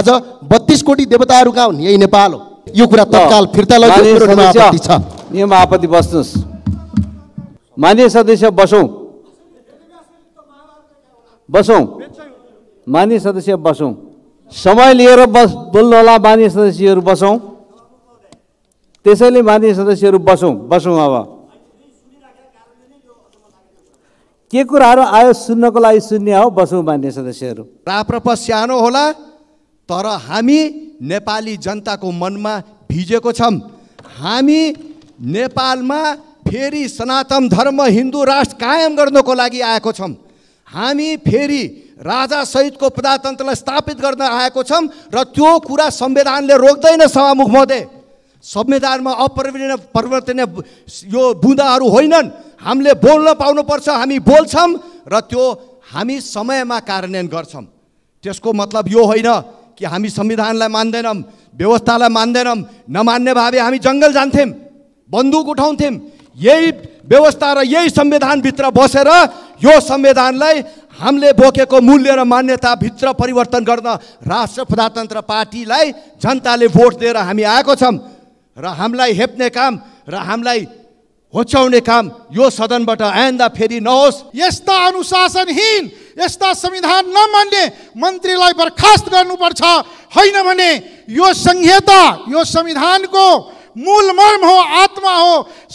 आज बत्तीस कोटी देवताहरू कहाँ हुन् यही नेपाल हो यो कुरा तत्काल फिर्ता छ नियम आपत्ति बस्नुहोस् मान्य सदस्य बसौँ बसौँ मान्य सदस्य बसौँ समय लिएर बस होला मान्य सदस्यहरू बसौँ त्यसैले मान्य सदस्यहरू बसौँ बसौँ अब के कुराहरू आयो सुन्नको लागि सुन्ने हो बसौँ मान्य सदस्यहरू राप्रप सानो होला तर हामी नेपाली जनताको मनमा भिजेको छौँ हामी नेपालमा फेरि सनातन धर्म हिन्दू राष्ट्र कायम गर्नको लागि आएको छौँ हामी फेरि राजा सहितको प्रजातन्त्रलाई स्थापित गर्न आएको छौँ र त्यो कुरा संविधानले रोक्दैन सभामुख महोदय संविधानमा अपरिवर्तनीय परिवर्तनीय यो बुँदाहरू होइनन् हामीले बोल्न पाउनुपर्छ हामी बोल्छौँ र त्यो हामी समयमा कार्यान्वयन गर्छौँ त्यसको मतलब यो होइन कि हामी संविधानलाई मान्दैनौँ व्यवस्थालाई मान्दैनौँ नमान्ने भावे हामी जङ्गल जान्थ्यौँ बन्दुक उठाउँथ्यौँ यही व्यवस्था र यही संविधानभित्र बसेर यो संविधानलाई हामीले बोकेको मूल्य र मान्यताभित्र परिवर्तन गर्न राष्ट्र प्रजातन्त्र पार्टीलाई जनताले भोट दिएर हामी आएको छौँ र हामीलाई हेप्ने काम र हामीलाई होच्याउने काम यो सदनबाट आइन्दा फेरि नहोस् यस्ता अनुशासनहीन यस्ता संविधान नमान्ने मन्त्रीलाई बर्खास्त गर्नुपर्छ होइन भने यो संहिता यो संविधानको मूल मर्म हो आत्मा हो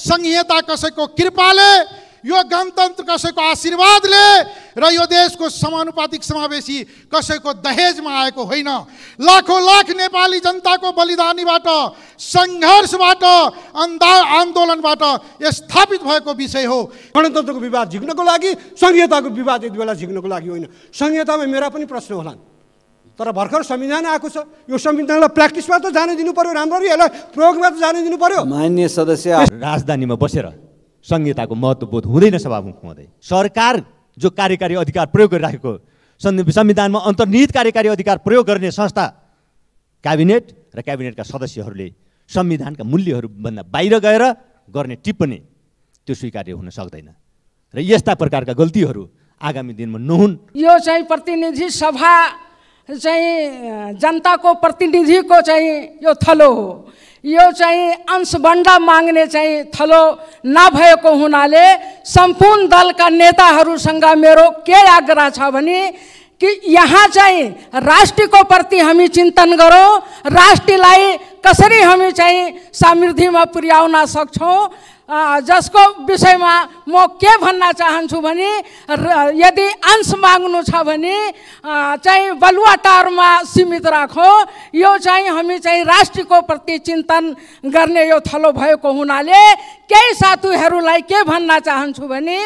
संहिता कसैको कृपाले यो गणतन्त्र कसैको आशीर्वादले र यो देशको समानुपातिक समावेशी कसैको दहेजमा आएको होइन लाखौँ लाख नेपाली जनताको बलिदानीबाट सङ्घर्षबाट अन्धा आन्दोलनबाट स्थापित भएको विषय हो गणतन्त्रको विवाद झिक्नको लागि संहिताको विवाद यति बेला झिक्नको लागि होइन संहितामा मेरा पनि प्रश्न होला तर भर्खर संविधान आएको छ यो संविधानलाई प्र्याक्टिसमा त जान दिनु पर्यो राम्ररी यसलाई प्रयोगमा त जान दिनु पर्यो मान्य सदस्य राजधानीमा बसेर संहिताको महत्वबोध हुँदैन सभामुख हुँदै सरकार जो कार्यकारी अधिकार प्रयोग गरिराखेको संविधानमा अन्तर्निहित कार्यकारी अधिकार प्रयोग गर्ने संस्था क्याबिनेट र क्याबिनेटका सदस्यहरूले संविधानका मूल्यहरूभन्दा बाहिर गएर गर्ने टिप्पणी त्यो स्वीकार्य हुन सक्दैन र यस्ता प्रकारका गल्तीहरू आगामी दिनमा नहुन् यो चाहिँ प्रतिनिधि सभा चाहिँ जनताको प्रतिनिधिको चाहिँ यो थलो हो यो चाहिँ अंशभन्डा माग्ने चाहिँ थलो नभएको हुनाले सम्पूर्ण दलका नेताहरूसँग मेरो के आग्रह छ भने कि यहाँ चाहिँ राष्ट्रको प्रति हामी चिन्तन गरौँ राष्ट्रलाई कसरी हामी चाहिँ समृद्धिमा पुर्याउन सक्छौँ जसको विषयमा म के भन्न चाहन्छु भने यदि अंश माग्नु छ भने चाहिँ बलुवा बलुवाटारमा सीमित राखौँ यो चाहिँ हामी चाहिँ राष्ट्रको प्रति चिन्तन गर्ने यो थलो भएको हुनाले केही साथीहरूलाई के भन्न चाहन्छु भने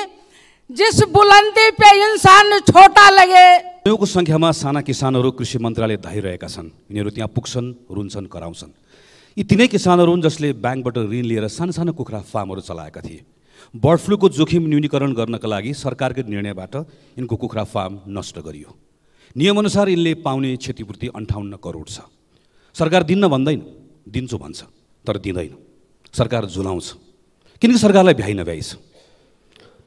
जिस बुलन्दी पे इन्सान छोटा लगे सङ्ख्यामा साना किसानहरू कृषि मन्त्रालय धाइरहेका छन् यिनीहरू त्यहाँ पुग्छन् रुन्छन् कराउँछन् यी तिनै किसानहरू हुन् जसले ब्याङ्कबाट ऋण लिएर सानो सानो कुखुरा फार्महरू चलाएका थिए बर्ड फ्लूको जोखिम न्यूनीकरण गर्नका लागि सरकारकै निर्णयबाट यिनको कुखुरा फार्म नष्ट गरियो नियमअनुसार यिनले पाउने क्षतिपूर्ति अन्ठाउन्न करोड छ सरकार दिन्न भन्दैन दिन्छु भन्छ तर दिँदैन सरकार झुलाउँछ किनकि सरकारलाई भ्याइ नभ्याइ छ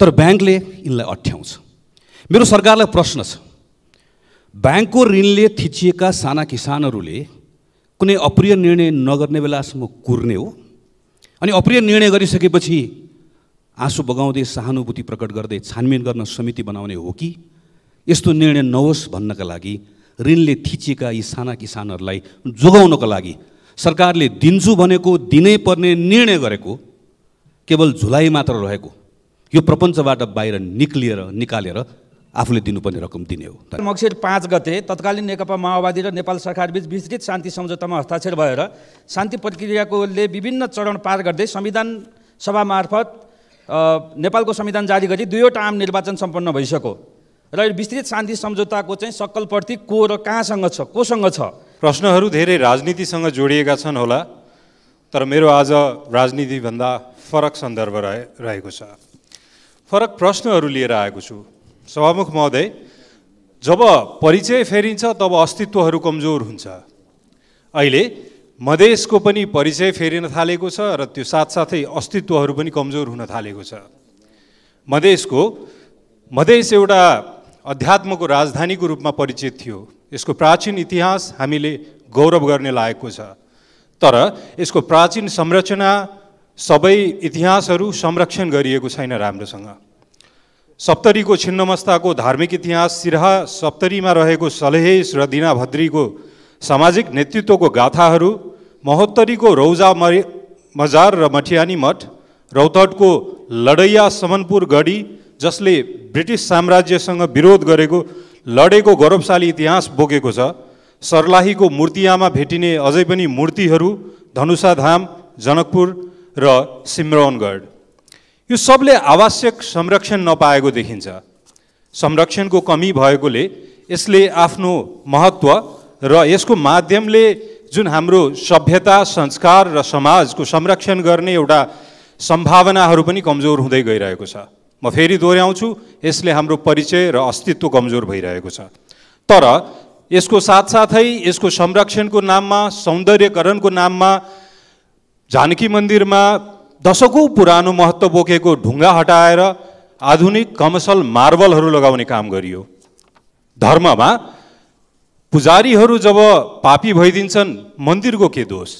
तर ब्याङ्कले यिनलाई अठ्याउँछ मेरो सरकारलाई प्रश्न छ ब्याङ्कको ऋणले थिचिएका साना किसानहरूले कुनै अप्रिय निर्णय नगर्ने बेलासम्म कुर्ने हो अनि अप्रिय निर्णय गरिसकेपछि आँसु बगाउँदै सहानुभूति प्रकट गर्दै छानबिन गर्न समिति बनाउने हो कि यस्तो निर्णय नहोस् भन्नका लागि ऋणले थिचिएका यी साना किसानहरूलाई जोगाउनको लागि सरकारले दिन्छु भनेको दिनै पर्ने निर्णय गरेको केवल झुलाइ मात्र रहेको यो प्रपञ्चबाट बाहिर निक्लिएर निकालेर आफूले दिनुपर्ने रकम दिने हो मक्सिर पाँच गते तत्कालीन नेकपा माओवादी र नेपाल सरकार सरकारबीच विस्तृत शान्ति सम्झौतामा हस्ताक्षर भएर शान्ति प्रक्रियाकोले विभिन्न चरण पार गर्दै संविधान सभा मार्फत नेपालको संविधान जारी गरी दुईवटा आम निर्वाचन सम्पन्न भइसक्यो र विस्तृत शान्ति सम्झौताको चाहिँ सक्कलप्रति को र कहाँसँग छ कोसँग छ प्रश्नहरू धेरै राजनीतिसँग जोडिएका छन् होला तर मेरो आज राजनीतिभन्दा फरक सन्दर्भ रहे रहेको छ फरक प्रश्नहरू लिएर आएको छु सभामुख महोदय जब परिचय फेरिन्छ तब अस्तित्वहरू कमजोर हुन्छ अहिले मधेसको पनि परिचय फेरिन थालेको छ र त्यो साथसाथै अस्तित्वहरू पनि कमजोर हुन थालेको छ मधेसको मधेस एउटा अध्यात्मको राजधानीको रूपमा परिचित थियो यसको प्राचीन इतिहास हामीले गौरव गर्ने लायकको छ तर यसको प्राचीन संरचना सबै इतिहासहरू संरक्षण गरिएको छैन राम्रोसँग सप्तरीको छिन्नमस्ताको धार्मिक इतिहास सिरहा सप्तरीमा रहेको सलेहेस र दिनाभद्रीको सामाजिक नेतृत्वको गाथाहरू महोत्तरीको रौजा मरि मजार र मठियानी मठ रौतहटको लडैया समनपुर गढी जसले ब्रिटिस साम्राज्यसँग विरोध गरेको लडेको गौरवशाली इतिहास बोकेको छ सर्लाहीको मूर्तियामा भेटिने अझै पनि मूर्तिहरू धनुषाधाम जनकपुर र सिमरौनगढ यो सबले आवश्यक संरक्षण नपाएको देखिन्छ संरक्षणको कमी भएकोले यसले आफ्नो महत्त्व र यसको माध्यमले जुन हाम्रो सभ्यता संस्कार र समाजको संरक्षण गर्ने एउटा सम्भावनाहरू पनि कमजोर हुँदै गइरहेको छ म फेरि दोहोऱ्याउँछु यसले हाम्रो परिचय र अस्तित्व कमजोर भइरहेको छ तर यसको साथसाथै यसको संरक्षणको नाममा सौन्दर्यकरणको नाममा जानकी मन्दिरमा दशकौँ पुरानो महत्त्व बोकेको ढुङ्गा हटाएर आधुनिक कमसल मार्बलहरू लगाउने काम गरियो धर्ममा पुजारीहरू जब पापी भइदिन्छन् मन्दिरको के दोष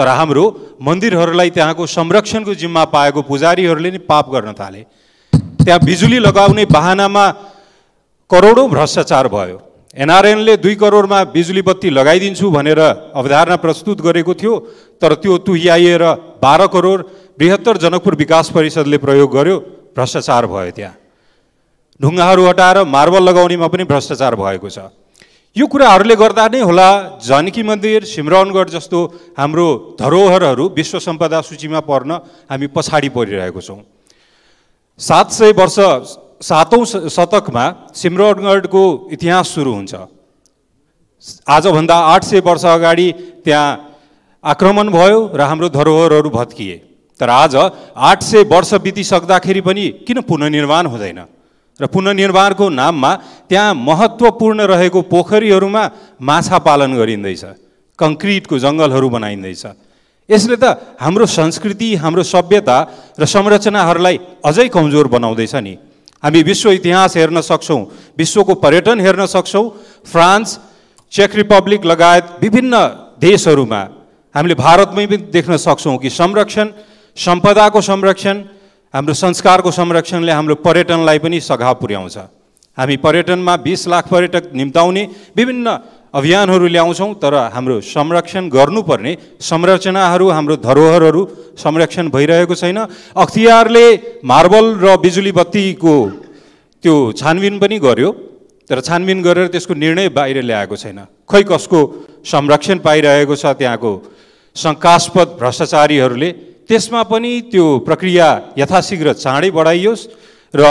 तर हाम्रो मन्दिरहरूलाई त्यहाँको संरक्षणको जिम्मा पाएको पुजारीहरूले नै पाप गर्न थाले त्यहाँ बिजुली लगाउने बाहनामा करोडौँ भ्रष्टाचार भयो एनआरएनले दुई करोडमा बिजुली बत्ती लगाइदिन्छु भनेर अवधारणा प्रस्तुत गरेको थियो तर त्यो तुहियाइएर बाह्र करोड बृहत्तर जनकपुर विकास परिषदले प्रयोग गर्यो भ्रष्टाचार भयो त्यहाँ ढुङ्गाहरू हटाएर मार्बल लगाउनेमा पनि भ्रष्टाचार भएको छ यो कुराहरूले गर्दा नै होला जानकी मन्दिर सिमरनगढ जस्तो हाम्रो धरोहरहरू विश्व सम्पदा सूचीमा पर्न हामी पछाडि परिरहेको छौँ सात सय वर्ष सातौँ शतकमा सिमरनगढको इतिहास सुरु हुन्छ आजभन्दा आठ सय वर्ष अगाडि त्यहाँ आक्रमण भयो र हाम्रो धरोहरहरू भत्किए तर आज आठ सय वर्ष बितिसक्दाखेरि पनि किन पुननिर्माण हुँदैन र पुननिर्माणको नाममा त्यहाँ महत्त्वपूर्ण रहेको पोखरीहरूमा माछा पालन गरिँदैछ कङ्क्रिटको जङ्गलहरू बनाइँदैछ यसले त हाम्रो संस्कृति हाम्रो सभ्यता र संरचनाहरूलाई अझै कमजोर बनाउँदैछ नि हामी विश्व इतिहास हेर्न सक्छौँ विश्वको पर्यटन हेर्न सक्छौँ फ्रान्स चेक रिपब्लिक लगायत विभिन्न देशहरूमा हामीले भारतमै पनि देख्न सक्छौँ कि संरक्षण सम्पदाको संरक्षण हाम्रो संस्कारको संरक्षणले हाम्रो पर्यटनलाई पनि सघा पुर्याउँछ हामी पर्यटनमा बिस लाख पर्यटक निम्ताउने विभिन्न अभियानहरू ल्याउँछौँ तर हाम्रो संरक्षण गर्नुपर्ने संरचनाहरू हाम्रो धरोहरहरू संरक्षण भइरहेको छैन अख्तियारले मार्बल र बिजुली बत्तीको त्यो छानबिन पनि गर्यो तर छानबिन गरेर त्यसको निर्णय बाहिर ल्याएको छैन खै कसको संरक्षण पाइरहेको छ त्यहाँको शङ्कास्पद भ्रष्टाचारीहरूले त्यसमा पनि त्यो प्रक्रिया यथाशीघ्र चाँडै बढाइयोस् र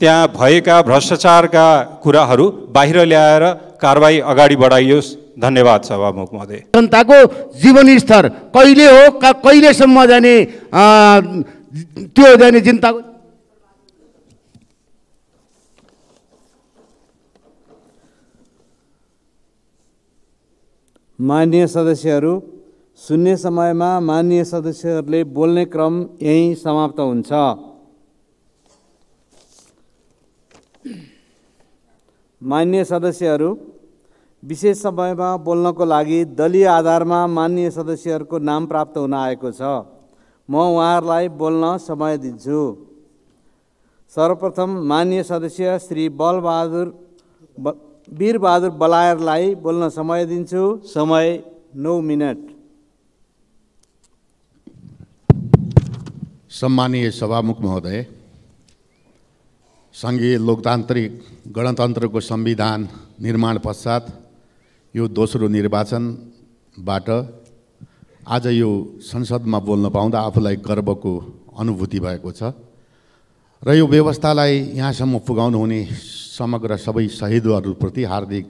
त्यहाँ भएका भ्रष्टाचारका कुराहरू बाहिर ल्याएर कारवाही अगाडि बढाइयोस् धन्यवाद सभामुख महोदय जनताको जीवन स्तर कहिले हो कहिलेसम्म जाने त्यो जाने जनताको मान्य सदस्यहरू शून्य समयमा मान्य सदस्यहरूले बोल्ने क्रम यहीँ समाप्त हुन्छ मान्य सदस्यहरू विशेष समयमा बोल्नको लागि दलीय आधारमा मान्य सदस्यहरूको नाम प्राप्त हुन आएको छ म उहाँहरूलाई बोल्न समय दिन्छु सर्वप्रथम मान्य सदस्य श्री बलबहादुर ब वीरबहादुर बलायरलाई बोल्न समय दिन्छु समय नौ मिनट सम्मानीय सभामुख महोदय सङ्घीय लोकतान्त्रिक गणतन्त्रको संविधान निर्माण पश्चात यो दोस्रो निर्वाचनबाट आज यो संसदमा बोल्न पाउँदा आफूलाई गर्वको अनुभूति भएको छ र यो व्यवस्थालाई यहाँसम्म पुगाउनु हुने समग्र सबै शहीदहरूप्रति हार्दिक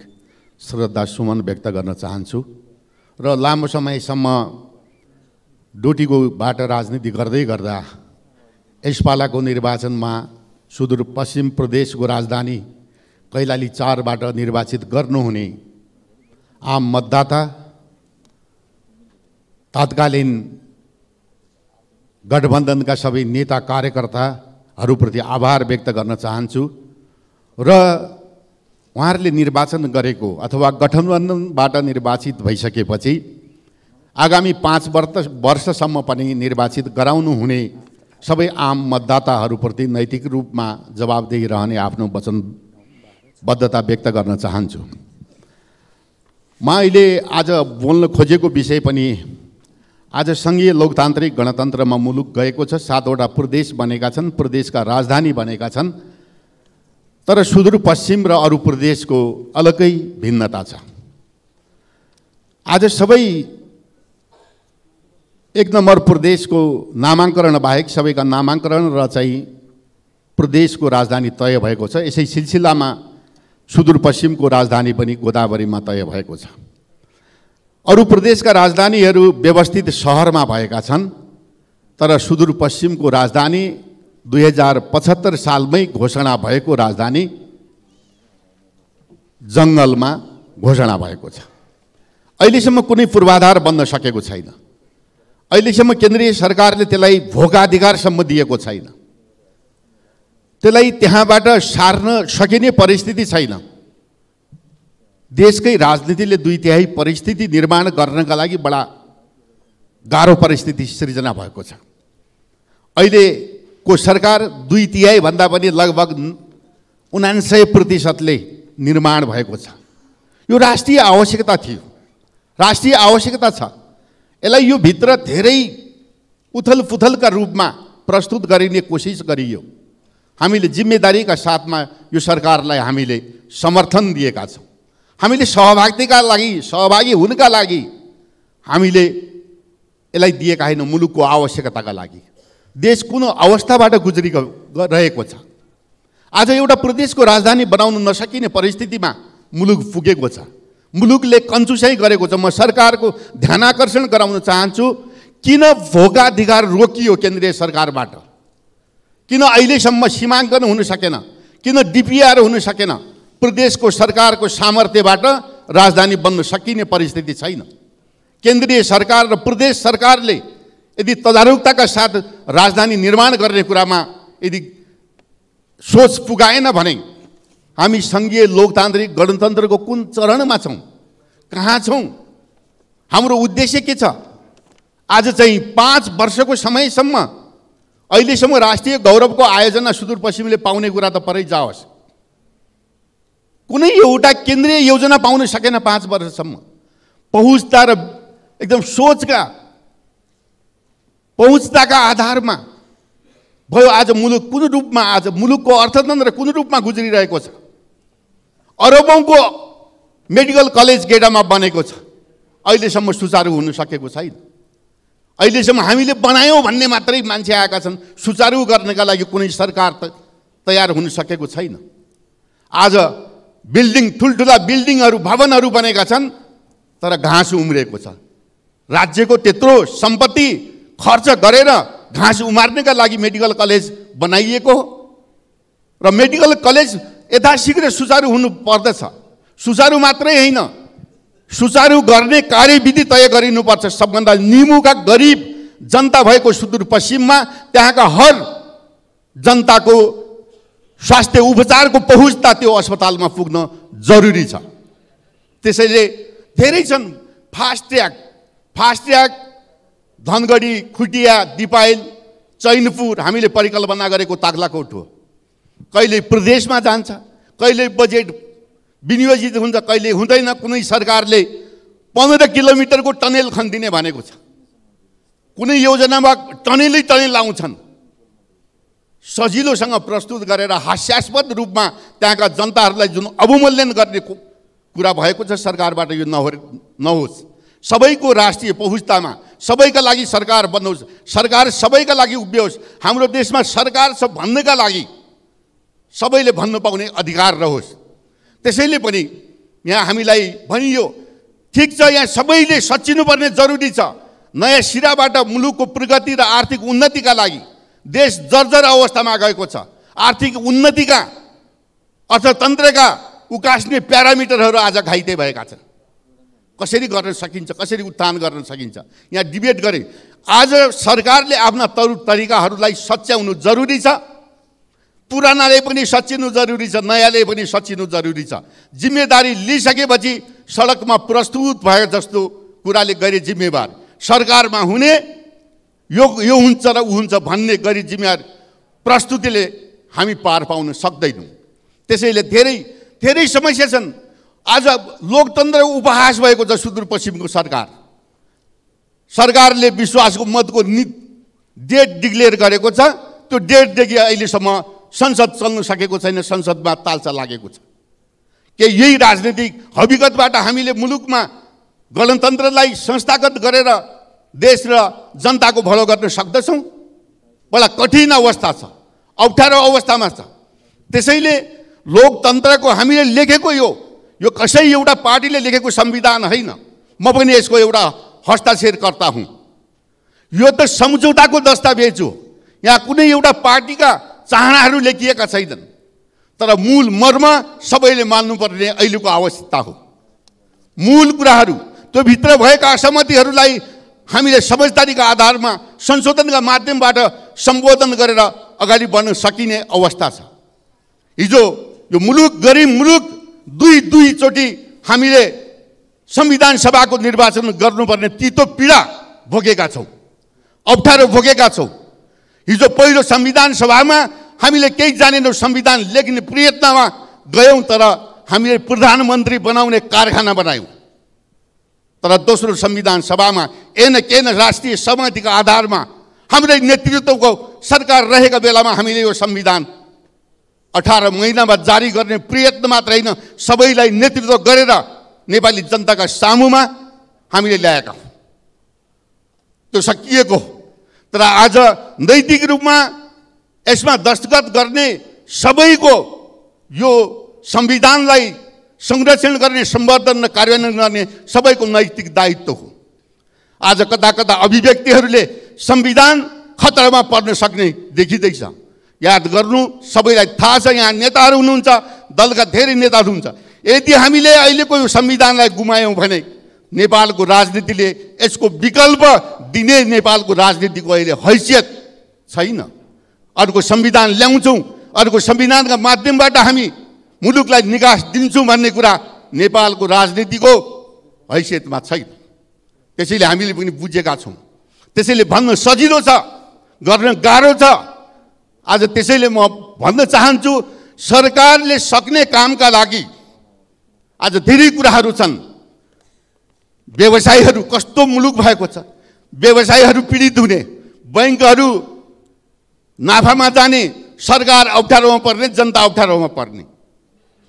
श्रद्धा सुमन व्यक्त गर्न चाहन्छु र लामो समयसम्म डोटीकोबाट राजनीति गर्दै गर्दा यसपालाको निर्वाचनमा सुदूरपश्चिम प्रदेशको राजधानी कैलाली चारबाट निर्वाचित गर्नुहुने आम मतदाता तत्कालीन गठबन्धनका सबै नेता कार्यकर्ताहरूप्रति आभार व्यक्त गर्न चाहन्छु र उहाँहरूले निर्वाचन गरेको अथवा गठबन्धनबाट निर्वाचित भइसकेपछि आगामी पाँच वर्ष वर्षसम्म पनि निर्वाचित गराउनु हुने सबै आम मतदाताहरूप्रति नैतिक रूपमा जवाबदेही रहने आफ्नो वचनबद्धता व्यक्त गर्न चाहन्छु म अहिले आज बोल्न खोजेको विषय पनि आज सङ्घीय लोकतान्त्रिक गणतन्त्रमा मुलुक गएको छ सातवटा प्रदेश बनेका छन् प्रदेशका राजधानी बनेका छन् तर सुदूरपश्चिम र अरू प्रदेशको अलग्गै भिन्नता छ आज सबै एक नम्बर प्रदेशको नामाङ्करण बाहेक सबैका नामाङ्करण र चाहिँ प्रदेशको राजधानी तय भएको छ यसै सिलसिलामा सुदूरपश्चिमको राजधानी पनि गोदावरीमा तय भएको छ अरू प्रदेशका राजधानीहरू व्यवस्थित सहरमा भएका छन् तर सुदूरपश्चिमको राजधानी दुई हजार पचहत्तर सालमै घोषणा भएको राजधानी जङ्गलमा घोषणा भएको छ अहिलेसम्म कुनै पूर्वाधार बन्न सकेको छैन अहिलेसम्म केन्द्रीय सरकारले त्यसलाई भोगाधिकारसम्म दिएको छैन त्यसलाई त्यहाँबाट सार्न सकिने परिस्थिति छैन देशकै राजनीतिले दुई तिहाई परिस्थिति निर्माण गर्नका लागि बडा गाह्रो परिस्थिति सिर्जना भएको छ अहिलेको सरकार दुई तिहाईभन्दा पनि लगभग उनान्सय प्रतिशतले निर्माण भएको छ यो राष्ट्रिय आवश्यकता थियो राष्ट्रिय आवश्यकता छ यसलाई यो भित्र धेरै उथलपुथलका रूपमा प्रस्तुत गरिने कोसिस गरियो हामीले जिम्मेदारीका साथमा यो सरकारलाई हामीले समर्थन दिएका छौँ हामीले सहभागिताका लागि सहभागी हुनका लागि हामीले यसलाई दिएका होइन मुलुकको आवश्यकताका लागि देश कुन अवस्थाबाट गुज्री रहेको छ आज एउटा प्रदेशको राजधानी बनाउन नसकिने परिस्थितिमा मुलुक पुगेको छ मुलुकले कन्जुसै गरेको छ म सरकारको ध्यान आकर्षण गराउन चाहन्छु किन भोगाधिकार रोकियो केन्द्रीय सरकारबाट किन अहिलेसम्म सीमाङ्कन हुन सकेन किन डिपिआर हुन सकेन प्रदेशको सरकारको सामर्थ्यबाट राजधानी बन्न सकिने परिस्थिति छैन केन्द्रीय सरकार र प्रदेश सरकारले यदि तदारुकताका साथ राजधानी निर्माण गर्ने कुरामा यदि सोच पुगाएन भने हामी सङ्घीय लोकतान्त्रिक गणतन्त्रको कुन चरणमा छौँ कहाँ छौँ हाम्रो उद्देश्य के छ आज चाहिँ पाँच वर्षको समयसम्म अहिलेसम्म राष्ट्रिय गौरवको आयोजना सुदूरपश्चिमले पाउने कुरा त परै जाओस् कुनै एउटा केन्द्रीय योजना पाउन सकेन पाँच वर्षसम्म पहुँचता र एकदम सोचका पहुँचताका आधारमा भयो आज मुलुक कुन रूपमा आज मुलुकको अर्थतन्त्र कुन रूपमा गुज्रिरहेको छ अरबौँको मेडिकल कलेज गेडामा बनेको छ अहिलेसम्म सुचारू हुन सकेको छैन अहिलेसम्म हामीले बनायौँ भन्ने मात्रै मान्छे आएका छन् सुचारू गर्नका लागि कुनै सरकार त तयार हुन सकेको छैन आज बिल्डिङ ठुल्ठुला बिल्डिङहरू भवनहरू बनेका छन् तर घाँस उम्रिएको छ राज्यको त्यत्रो सम्पत्ति खर्च गरेर घाँस उमार्नका लागि मेडिकल कलेज बनाइएको हो र मेडिकल कलेज यथाशीघ्र सुचारु हुनु पर्दछ सुचारु मात्रै होइन सुचारु गर्ने कार्यविधि तय गरिनुपर्छ सबभन्दा निमुका गरिब जनता भएको सुदूरपश्चिममा त्यहाँका हर जनताको स्वास्थ्य उपचारको पहुँचता त्यो अस्पतालमा पुग्न जरुरी छ त्यसैले धेरै छन् fast track fast track Dhangadhi Khutiya Dipayal Chainpur हामीले परिकल्पना गरेको ताक्लाकोट हो कहिले प्रदेशमा जान्छ कहिले बजेट विनियोजित हुन्छ कहिले हुँदैन कुनै सरकारले पन्ध्र किलोमिटरको टनेल खनिदिने भनेको छ कुनै योजनामा टनेलै टनेल आउँछन् सजिलोसँग प्रस्तुत गरेर हास्यास्पद रूपमा त्यहाँका जनताहरूलाई जुन अवमूल्यन गर्ने कुरा भएको छ सरकारबाट यो नहो नहोस् सबैको राष्ट्रिय पहुँचतामा सबैका लागि सरकार बनोस् सरकार सबैका लागि उभियोस् हाम्रो देशमा सरकार छ भन्नका लागि सबैले भन्नु पाउने अधिकार रहोस् त्यसैले पनि यहाँ हामीलाई भनियो ठिक छ यहाँ सबैले सचिनुपर्ने जरुरी छ नयाँ सिराबाट मुलुकको प्रगति र आर्थिक उन्नतिका लागि देश जर्जर अवस्थामा गएको छ आर्थिक उन्नतिका अर्थतन्त्रका उकास्ने प्यारामिटरहरू आज घाइते भएका छन् कसरी गर्न सकिन्छ कसरी उत्थान गर्न सकिन्छ यहाँ डिबेट गरे आज सरकारले आफ्ना तरु तरिकाहरूलाई सच्याउनु जरुरी छ पुरानाले पनि सचिनु जरुरी छ नयाँले पनि सचिनु जरुरी छ जिम्मेदारी लिइसकेपछि सडकमा प्रस्तुत भए जस्तो कुराले गरे जिम्मेवार सरकारमा हुने यो यो हुन्छ र ऊ हुन्छ भन्ने गरी जिम्मेवार प्रस्तुतिले हामी पार पाउन सक्दैनौँ त्यसैले धेरै धेरै समस्या छन् आज लोकतन्त्र उपहास भएको छ सुदूरपश्चिमको सरकार सरकारले विश्वासको मतको नि डेट डिक्लेयर गरेको छ त्यो डेटदेखि अहिलेसम्म संसद चल्न सकेको छैन संसदमा तालचा लागेको छ के यही राजनीतिक हविगतबाट हामीले मुलुकमा गणतन्त्रलाई संस्थागत गरेर देश र जनताको भलो गर्न सक्दछौँ बडा कठिन अवस्था छ अप्ठ्यारो अवस्थामा छ त्यसैले लोकतन्त्रको हामीले लेखेको यो यो कसै एउटा पार्टीले लेखेको संविधान होइन म पनि यसको एउटा हस्ताक्षरकर्ता हुँ यो त सम्झौताको दस्तावेज हो यहाँ कुनै एउटा पार्टीका चाहनाहरू लेखिएका छैनन् तर मूल मर्म सबैले मान्नुपर्ने अहिलेको आवश्यकता हो मूल कुराहरू त्यो भित्र भएका असहमतिहरूलाई हामीले समझदारीका आधारमा संशोधनका माध्यमबाट सम्बोधन गरेर अगाडि बढ्न सकिने अवस्था छ हिजो यो मुलुक गरिब मुलुक दुई दुईचोटि हामीले संविधान सभाको निर्वाचन गर्नुपर्ने तितो पीडा भोगेका छौँ अप्ठ्यारो भोगेका छौँ हिजो पहिलो संविधान सभामा हामीले केही जानेनौँ संविधान लेख्ने प्रयत्नमा गयौँ तर हामीले प्रधानमन्त्री बनाउने कारखाना बनायौँ तर दोस्रो संविधान सभामा एन केन राष्ट्रिय सहमतिको आधारमा हाम्रै नेतृत्वको सरकार रहेको बेलामा हामीले यो संविधान अठार महिनामा जारी गर्ने प्रयत्न मात्र होइन सबैलाई नेतृत्व गरेर नेपाली जनताका सामुमा हामीले ल्याएका त्यो सकिएको हो तर आज नैतिक रूपमा यसमा दस्तखत गर्ने सबैको यो संविधानलाई संरक्षण गर्ने सम्वर्धन र कार्यान्वयन गर्ने सबैको नैतिक दायित्व हो आज कता कता अभिव्यक्तिहरूले संविधान खतरामा पर्न सक्ने देखिँदैछ याद गर्नु सबैलाई थाहा छ यहाँ नेताहरू हुनुहुन्छ दलका धेरै नेताहरू हुन्छ यदि हामीले अहिलेको यो संविधानलाई गुमायौँ भने नेपालको राजनीतिले यसको विकल्प दिने नेपालको राजनीतिको अहिले हैसियत छैन अर्को संविधान ल्याउँछौँ अर्को संविधानका माध्यमबाट हामी मुलुकलाई निकास दिन्छौँ भन्ने कुरा नेपालको राजनीतिको हैसियतमा छैन त्यसैले हामीले पनि बुझेका छौँ त्यसैले भन्न सजिलो छ गर्न गाह्रो छ आज त्यसैले म भन्न चाहन्छु सरकारले सक्ने कामका लागि आज धेरै कुराहरू छन् व्यवसायीहरू कस्तो मुलुक भएको छ व्यवसायीहरू पीडित हुने बैङ्कहरू नाफामा जाने सरकार अप्ठ्यारोमा पर्ने जनता अप्ठ्यारोमा पर्ने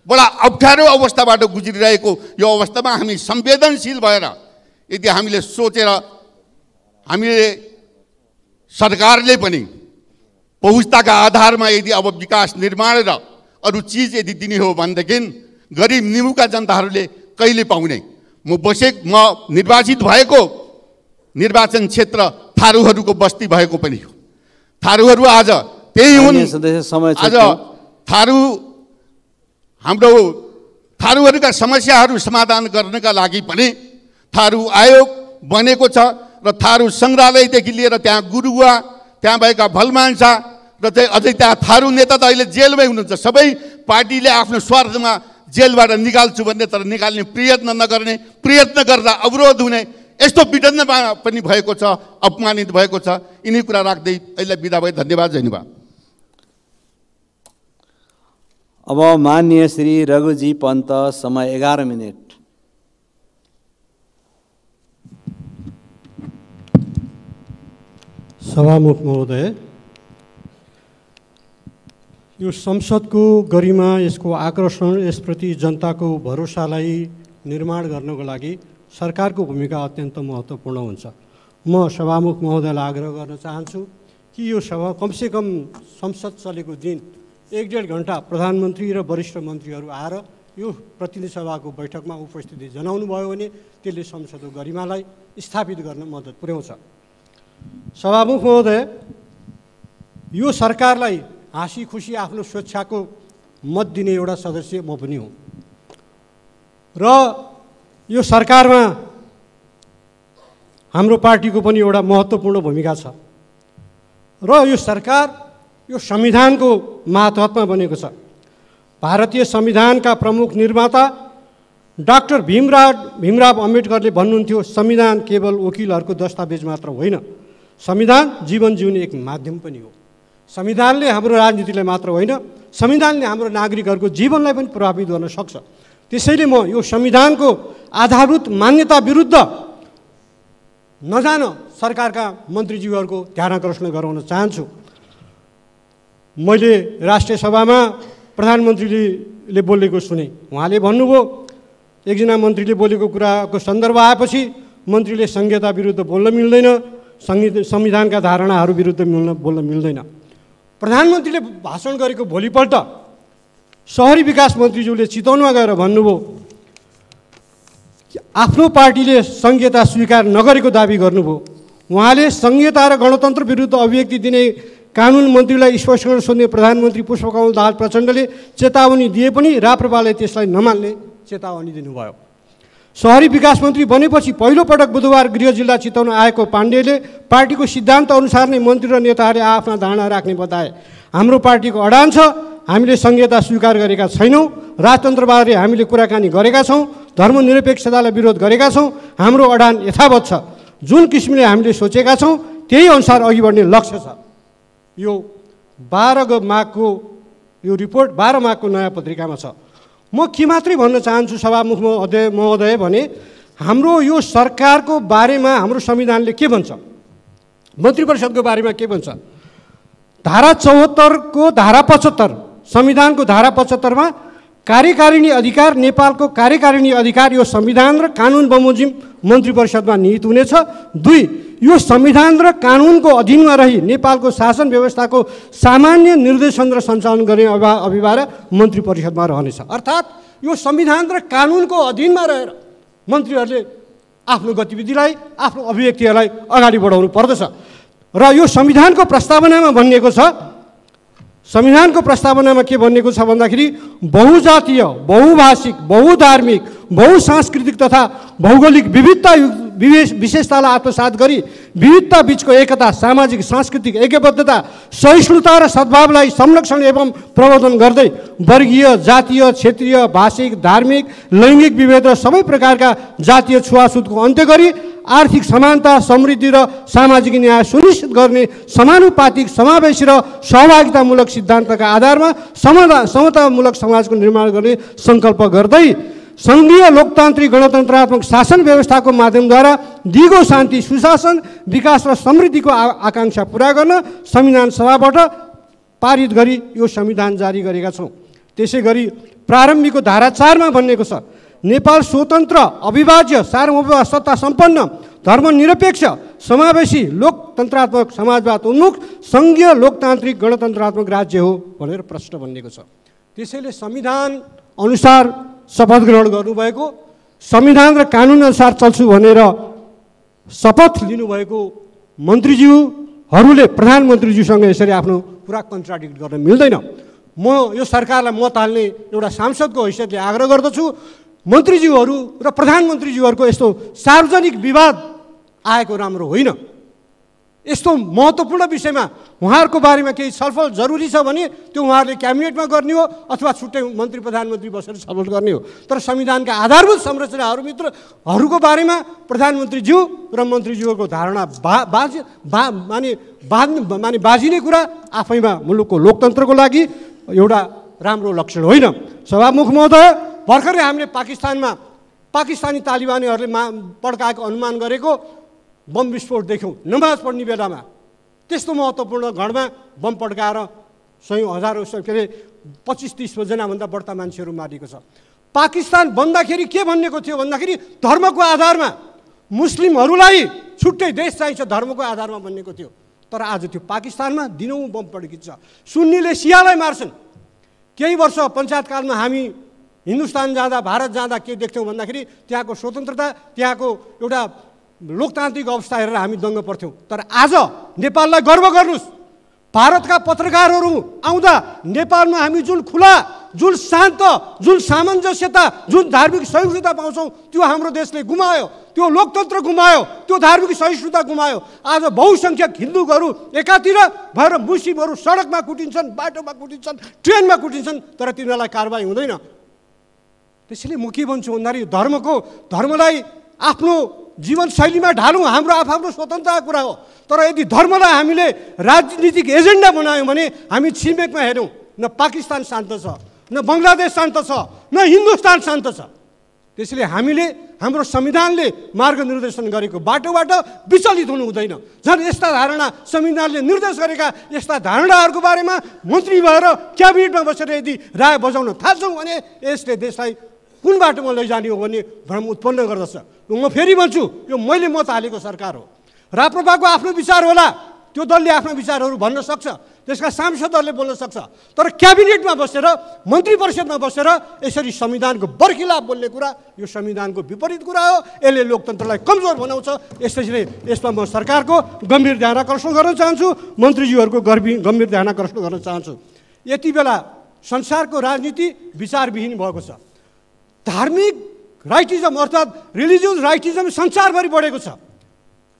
बडा अप्ठ्यारो अवस्थाबाट गुज्रिरहेको यो अवस्थामा हामी संवेदनशील भएर यदि हामीले सोचेर हामीले सरकारले पनि पहुँचताका आधारमा यदि अब विकास निर्माण र अरू चिज यदि दिने हो भनेदेखि गरिब निमुका जनताहरूले कहिले पाउने म बसे म निर्वाचित भएको निर्वाचन क्षेत्र थारूहरूको बस्ती भएको पनि हो थारूहरू आज त्यही हुन् आज थारू हाम्रो थारूहरूका समस्याहरू समाधान गर्नका लागि पनि थारू आयोग बनेको छ र थारू सङ्ग्रहालयदेखि लिएर त्यहाँ गुरुवा त्यहाँ भएका भलमानसा र चाहिँ अझै त्यहाँ थारू नेता त अहिले जेलमै हुनुहुन्छ सबै पार्टीले आफ्नो स्वार्थमा जेलबाट निकाल्छु भन्ने तर निकाल्ने प्रयत्न नगर्ने प्रयत्न गर्दा अवरोध हुने यस्तो विडन्नमा पनि भएको छ अपमानित भएको छ यिनै कुरा राख्दै अहिले बिदा भए धन्यवाद धन्यवाद अब मान्य श्री रघुजी पन्त समय एघार मिनट सभामुख महोदय यो संसदको गरिमा यसको आकर्षण यसप्रति जनताको भरोसालाई निर्माण गर्नको लागि सरकारको भूमिका अत्यन्त महत्त्वपूर्ण हुन्छ म सभामुख महोदयलाई आग्रह गर्न चाहन्छु कि यो सभा कमसेकम संसद चलेको दिन एक डेढ घन्टा प्रधानमन्त्री र वरिष्ठ मन्त्रीहरू आएर यो प्रतिनिधि सभाको बैठकमा उपस्थिति जनाउनु भयो भने त्यसले संसदको गरिमालाई स्थापित गर्न मद्दत पुर्याउँछ सभामुख महोदय यो सरकारलाई हाँसी खुसी आफ्नो स्वेच्छाको मत दिने एउटा सदस्य म पनि हुँ र यो सरकारमा हाम्रो पार्टीको पनि एउटा महत्त्वपूर्ण भूमिका छ र यो सरकार यो संविधानको मातहतमा बनेको छ भारतीय संविधानका प्रमुख निर्माता डाक्टर भीमराव भीमराव अम्बेडकरले भन्नुहुन्थ्यो संविधान केवल वकिलहरूको दस्तावेज मात्र होइन संविधान जीवन जिउने एक माध्यम पनि हो संविधानले हाम्रो राजनीतिलाई मात्र होइन संविधानले हाम्रो नागरिकहरूको जीवनलाई पनि प्रभावित गर्न सक्छ त्यसैले म यो संविधानको आधारभूत मान्यता विरुद्ध नजान सरकारका मन्त्रीज्यूहरूको ध्यान आकर्षण गराउन चाहन्छु मैले राष्ट्रिय सभामा प्रधानमन्त्रीले बोलेको सुने उहाँले भन्नुभयो एकजना मन्त्रीले बोलेको कुराको सन्दर्भ आएपछि मन्त्रीले संहिता विरुद्ध बोल्न मिल्दैन संहि संविधानका धारणाहरू विरुद्ध मिल्न बोल्न मिल्दैन प्रधानमन्त्रीले भाषण गरेको भोलिपल्ट सहरी विकास मन्त्रीज्यूले चितवनमा गएर भन्नुभयो आफ्नो पार्टीले संहिता स्वीकार नगरेको दावी गर्नुभयो उहाँले संहिता र गणतन्त्र विरुद्ध अभिव्यक्ति दिने कानुन मन्त्रीलाई स्पष्टीकरण सोध्ने प्रधानमन्त्री पुष्पकमल दाहाल प्रचण्डले चेतावनी दिए पनि राप्रपाले त्यसलाई नमान्ने चेतावनी दिनुभयो सहरी विकास मन्त्री बनेपछि पहिलोपटक बुधबार गृह जिल्ला चितवन आएको पाण्डेले पार्टीको सिद्धान्त अनुसार नै मन्त्री र नेताहरूले आफ्ना धारणा राख्ने बताए हाम्रो पार्टीको अडान छ हामीले संहिता स्वीकार गरेका छैनौँ राजतन्त्रबारे हामीले कुराकानी गरेका छौँ धर्मनिरपेक्षतालाई विरोध गरेका छौँ हाम्रो अडान यथावत छ जुन किसिमले हामीले सोचेका छौँ त्यही अनुसार अघि बढ्ने लक्ष्य छ यो बाह्र माघको यो रिपोर्ट बाह्र माघको नयाँ पत्रिकामा छ म के मात्रै भन्न चाहन्छु सभामुख अध्यय महोदय भने हाम्रो यो सरकारको बारेमा हाम्रो संविधानले के भन्छ मन्त्री परिषदको बारेमा के भन्छ धारा चौहत्तरको धारा पचहत्तर संविधानको धारा पचहत्तरमा कार्यकारिणी अधिकार नेपालको कार्यकारिणी अधिकार यो संविधान र कानुन बमोजिम मन्त्री परिषदमा निहित हुनेछ दुई यो संविधान र कानुनको अधीनमा रही नेपालको शासन व्यवस्थाको सामान्य निर्देशन र सञ्चालन गर्ने अभा अभिभार मन्त्री परिषदमा रहनेछ अर्थात् यो संविधान र कानुनको अधीनमा रहेर मन्त्रीहरूले आफ्नो गतिविधिलाई आफ्नो अभिव्यक्तिहरूलाई अगाडि बढाउनु पर्दछ र यो संविधानको प्रस्तावनामा भनिएको छ संविधानको प्रस्तावनामा के भनिएको छ भन्दाखेरि बहुजातीय बहुभाषिक बहुधार्मिक बहुसांस्कृतिक तथा भौगोलिक विविधता विशेष विशेषतालाई आत्मसात गरी विविधता बिचको एकता सामाजिक सांस्कृतिक एकबद्धता सहिष्णुता र सद्भावलाई संरक्षण एवं प्रवर्धन गर्दै वर्गीय जातीय क्षेत्रीय भाषिक धार्मिक लैङ्गिक विभेद र सबै प्रकारका जातीय छुवाछुतको अन्त्य गरी आर्थिक समानता समृद्धि र सामाजिक न्याय सुनिश्चित गर्ने समानुपातिक समावेशी र सहभागितामूलक सिद्धान्तका आधारमा समता समतामूलक समाजको निर्माण गर्ने सङ्कल्प गर्दै सङ्घीय लोकतान्त्रिक गणतन्त्रात्मक शासन व्यवस्थाको माध्यमद्वारा दिगो शान्ति सुशासन विकास र समृद्धिको आ आकाङ्क्षा पुरा गर्न संविधान सभाबाट पारित गरी यो संविधान जारी गरेका छौँ त्यसै गरी प्रारम्भिको धारा चारमा भनिएको छ नेपाल स्वतन्त्र अविभाज्य सार्वभौम सत्ता सम्पन्न धर्मनिरपेक्ष समावेशी लोकतन्त्रात्मक समाजवाद उन्मुख सङ्घीय लोकतान्त्रिक गणतन्त्रात्मक राज्य हो भनेर प्रश्न भनिएको छ त्यसैले संविधान अनुसार शपथ ग्रहण गर्नुभएको संविधान र अनुसार चल्छु भनेर शपथ लिनुभएको मन्त्रीज्यूहरूले प्रधानमन्त्रीज्यूसँग यसरी आफ्नो कुरा कन्ट्राडिक्ट गर्न मिल्दैन म यो सरकारलाई मत ताल्ने एउटा सांसदको हैसियतले आग्रह गर्दछु मन्त्रीज्यूहरू र प्रधानमन्त्रीज्यूहरूको यस्तो सार्वजनिक विवाद आएको राम्रो होइन यस्तो महत्त्वपूर्ण विषयमा उहाँहरूको बारेमा केही छलफल जरुरी छ भने त्यो उहाँहरूले क्याबिनेटमा गर्ने हो अथवा छुट्टै मन्त्री प्रधानमन्त्री बसेर छलफल गर्ने हो तर संविधानका आधारभूत संरचनाहरूभित्रहरूको बारेमा प्रधानमन्त्रीज्यू र मन्त्रीज्यूको धारणा बा बाज बा माने बाज माने बाजिने कुरा आफैमा मुलुकको लोकतन्त्रको लागि एउटा राम्रो लक्षण होइन सभामुख महोदय भर्खरै हामीले पाकिस्तानमा पाकिस्तानी तालिबानीहरूले मा पड्काएको अनुमान गरेको बम विस्फोट देख्यौँ नमाज पढ्ने बेलामा त्यस्तो महत्त्वपूर्ण घरमा बम पड्काएर सयौँ हजारौँ के अरे पच्चिस तिसजनाभन्दा बढ्ता मान्छेहरू मारिएको छ पाकिस्तान बन्दाखेरि के भनिएको थियो भन्दाखेरि धर्मको आधारमा मुस्लिमहरूलाई छुट्टै देश चाहिन्छ धर्मको आधारमा भनिएको थियो तर आज त्यो पाकिस्तानमा दिनौँ बम पड्किन्छ सुन्नीले सियालाई मार्छन् केही वर्ष पञ्चायतकालमा हामी हिन्दुस्तान जाँदा भारत जाँदा के देख्थ्यौँ भन्दाखेरि त्यहाँको स्वतन्त्रता त्यहाँको एउटा लोकतान्त्रिक अवस्था हेरेर हामी दङ्ग पर्थ्यौँ तर आज नेपाललाई गर्व गर्नुहोस् भारतका पत्रकारहरू आउँदा नेपालमा हामी जुन खुला जुन शान्त जुन सामञ्जस्यता जुन धार्मिक सहिष्णुता पाउँछौँ त्यो हाम्रो देशले गुमायो त्यो लोकतन्त्र गुमायो त्यो धार्मिक सहिष्णुता गुमायो आज बहुसङ्ख्यक हिन्दूहरू एकातिर भएर मुस्लिमहरू सडकमा कुटिन्छन् बाटोमा कुटिन्छन् ट्रेनमा कुटिन्छन् तर तिनीहरूलाई कारवाही हुँदैन त्यसैले म के भन्छु भन्दाखेरि धर्मको धर्मलाई आफ्नो जीवनशैलीमा ढालौँ हाम्रो आफआफ्नो स्वतन्त्रता कुरा हो तर यदि धर्मलाई हामीले राजनीतिक एजेन्डा बनायौँ भने हामी छिमेकमा हेऱ्यौँ न पाकिस्तान शान्त छ न बङ्गलादेश शान्त छ न हिन्दुस्तान शान्त छ त्यसैले हामीले हाम्रो संविधानले मार्गनिर्देशन गरेको बाटोबाट विचलित हुनु हुँदैन झन् यस्ता धारणा संविधानले निर्देश गरेका यस्ता धारणाहरूको बारेमा मन्त्री भएर क्याबिनेटमा बसेर यदि राय बजाउन थाल्छौँ भने यसले देशलाई कुन बाटोमा लैजाने हो भने भ्रम उत्पन्न गर्दछ म फेरि भन्छु यो मैले मत हालेको सरकार हो राप्रपाको आफ्नो विचार होला त्यो दलले आफ्नो विचारहरू भन्न सक्छ त्यसका सांसदहरूले बोल्न सक्छ तर क्याबिनेटमा बसेर मन्त्री परिषदमा बसेर यसरी संविधानको बर्खिलाप बोल्ने कुरा यो संविधानको विपरीत कुरा हो यसले लोकतन्त्रलाई कमजोर बनाउँछ यसरी यसमा म सरकारको गम्भीर ध्यान आकर्षण गर्न चाहन्छु मन्त्रीज्यूहरूको गर्मी गम्भीर ध्यान आकर्षण गर्न चाहन्छु यति बेला संसारको राजनीति विचारविहीन भएको छ धार्मिक राइटिजम अर्थात् रिलिजियस राइटिजम संसारभरि बढेको छ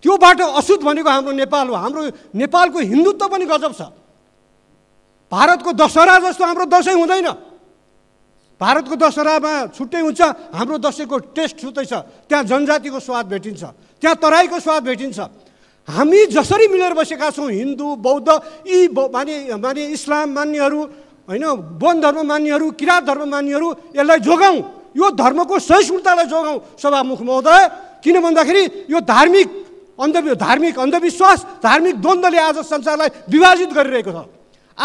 त्यो बाटो अशुद्ध भनेको हाम्रो नेपाल हो हाम्रो नेपालको हिन्दुत्व पनि गजब छ भारतको दशहरा जस्तो हाम्रो दसैँ हुँदैन भारतको दशहरामा छुट्टै हुन्छ हाम्रो दसैँको टेस्ट छुट्टै छ त्यहाँ जनजातिको स्वाद भेटिन्छ त्यहाँ तराईको स्वाद भेटिन्छ हामी जसरी मिलेर बसेका छौँ हिन्दू बौद्ध यी माने माने इस्लाम मान्नेहरू होइन बौद्ध धर्म मान्नेहरू किराँत धर्म मान्नेहरू यसलाई जोगाउँ यो धर्मको सहिष्णुतालाई जोगाउँ सभामुख महोदय किन भन्दाखेरि यो धार्मिक अन्ध धार्मिक अन्धविश्वास धार्मिक द्वन्द्वले आज संसारलाई विभाजित गरिरहेको छ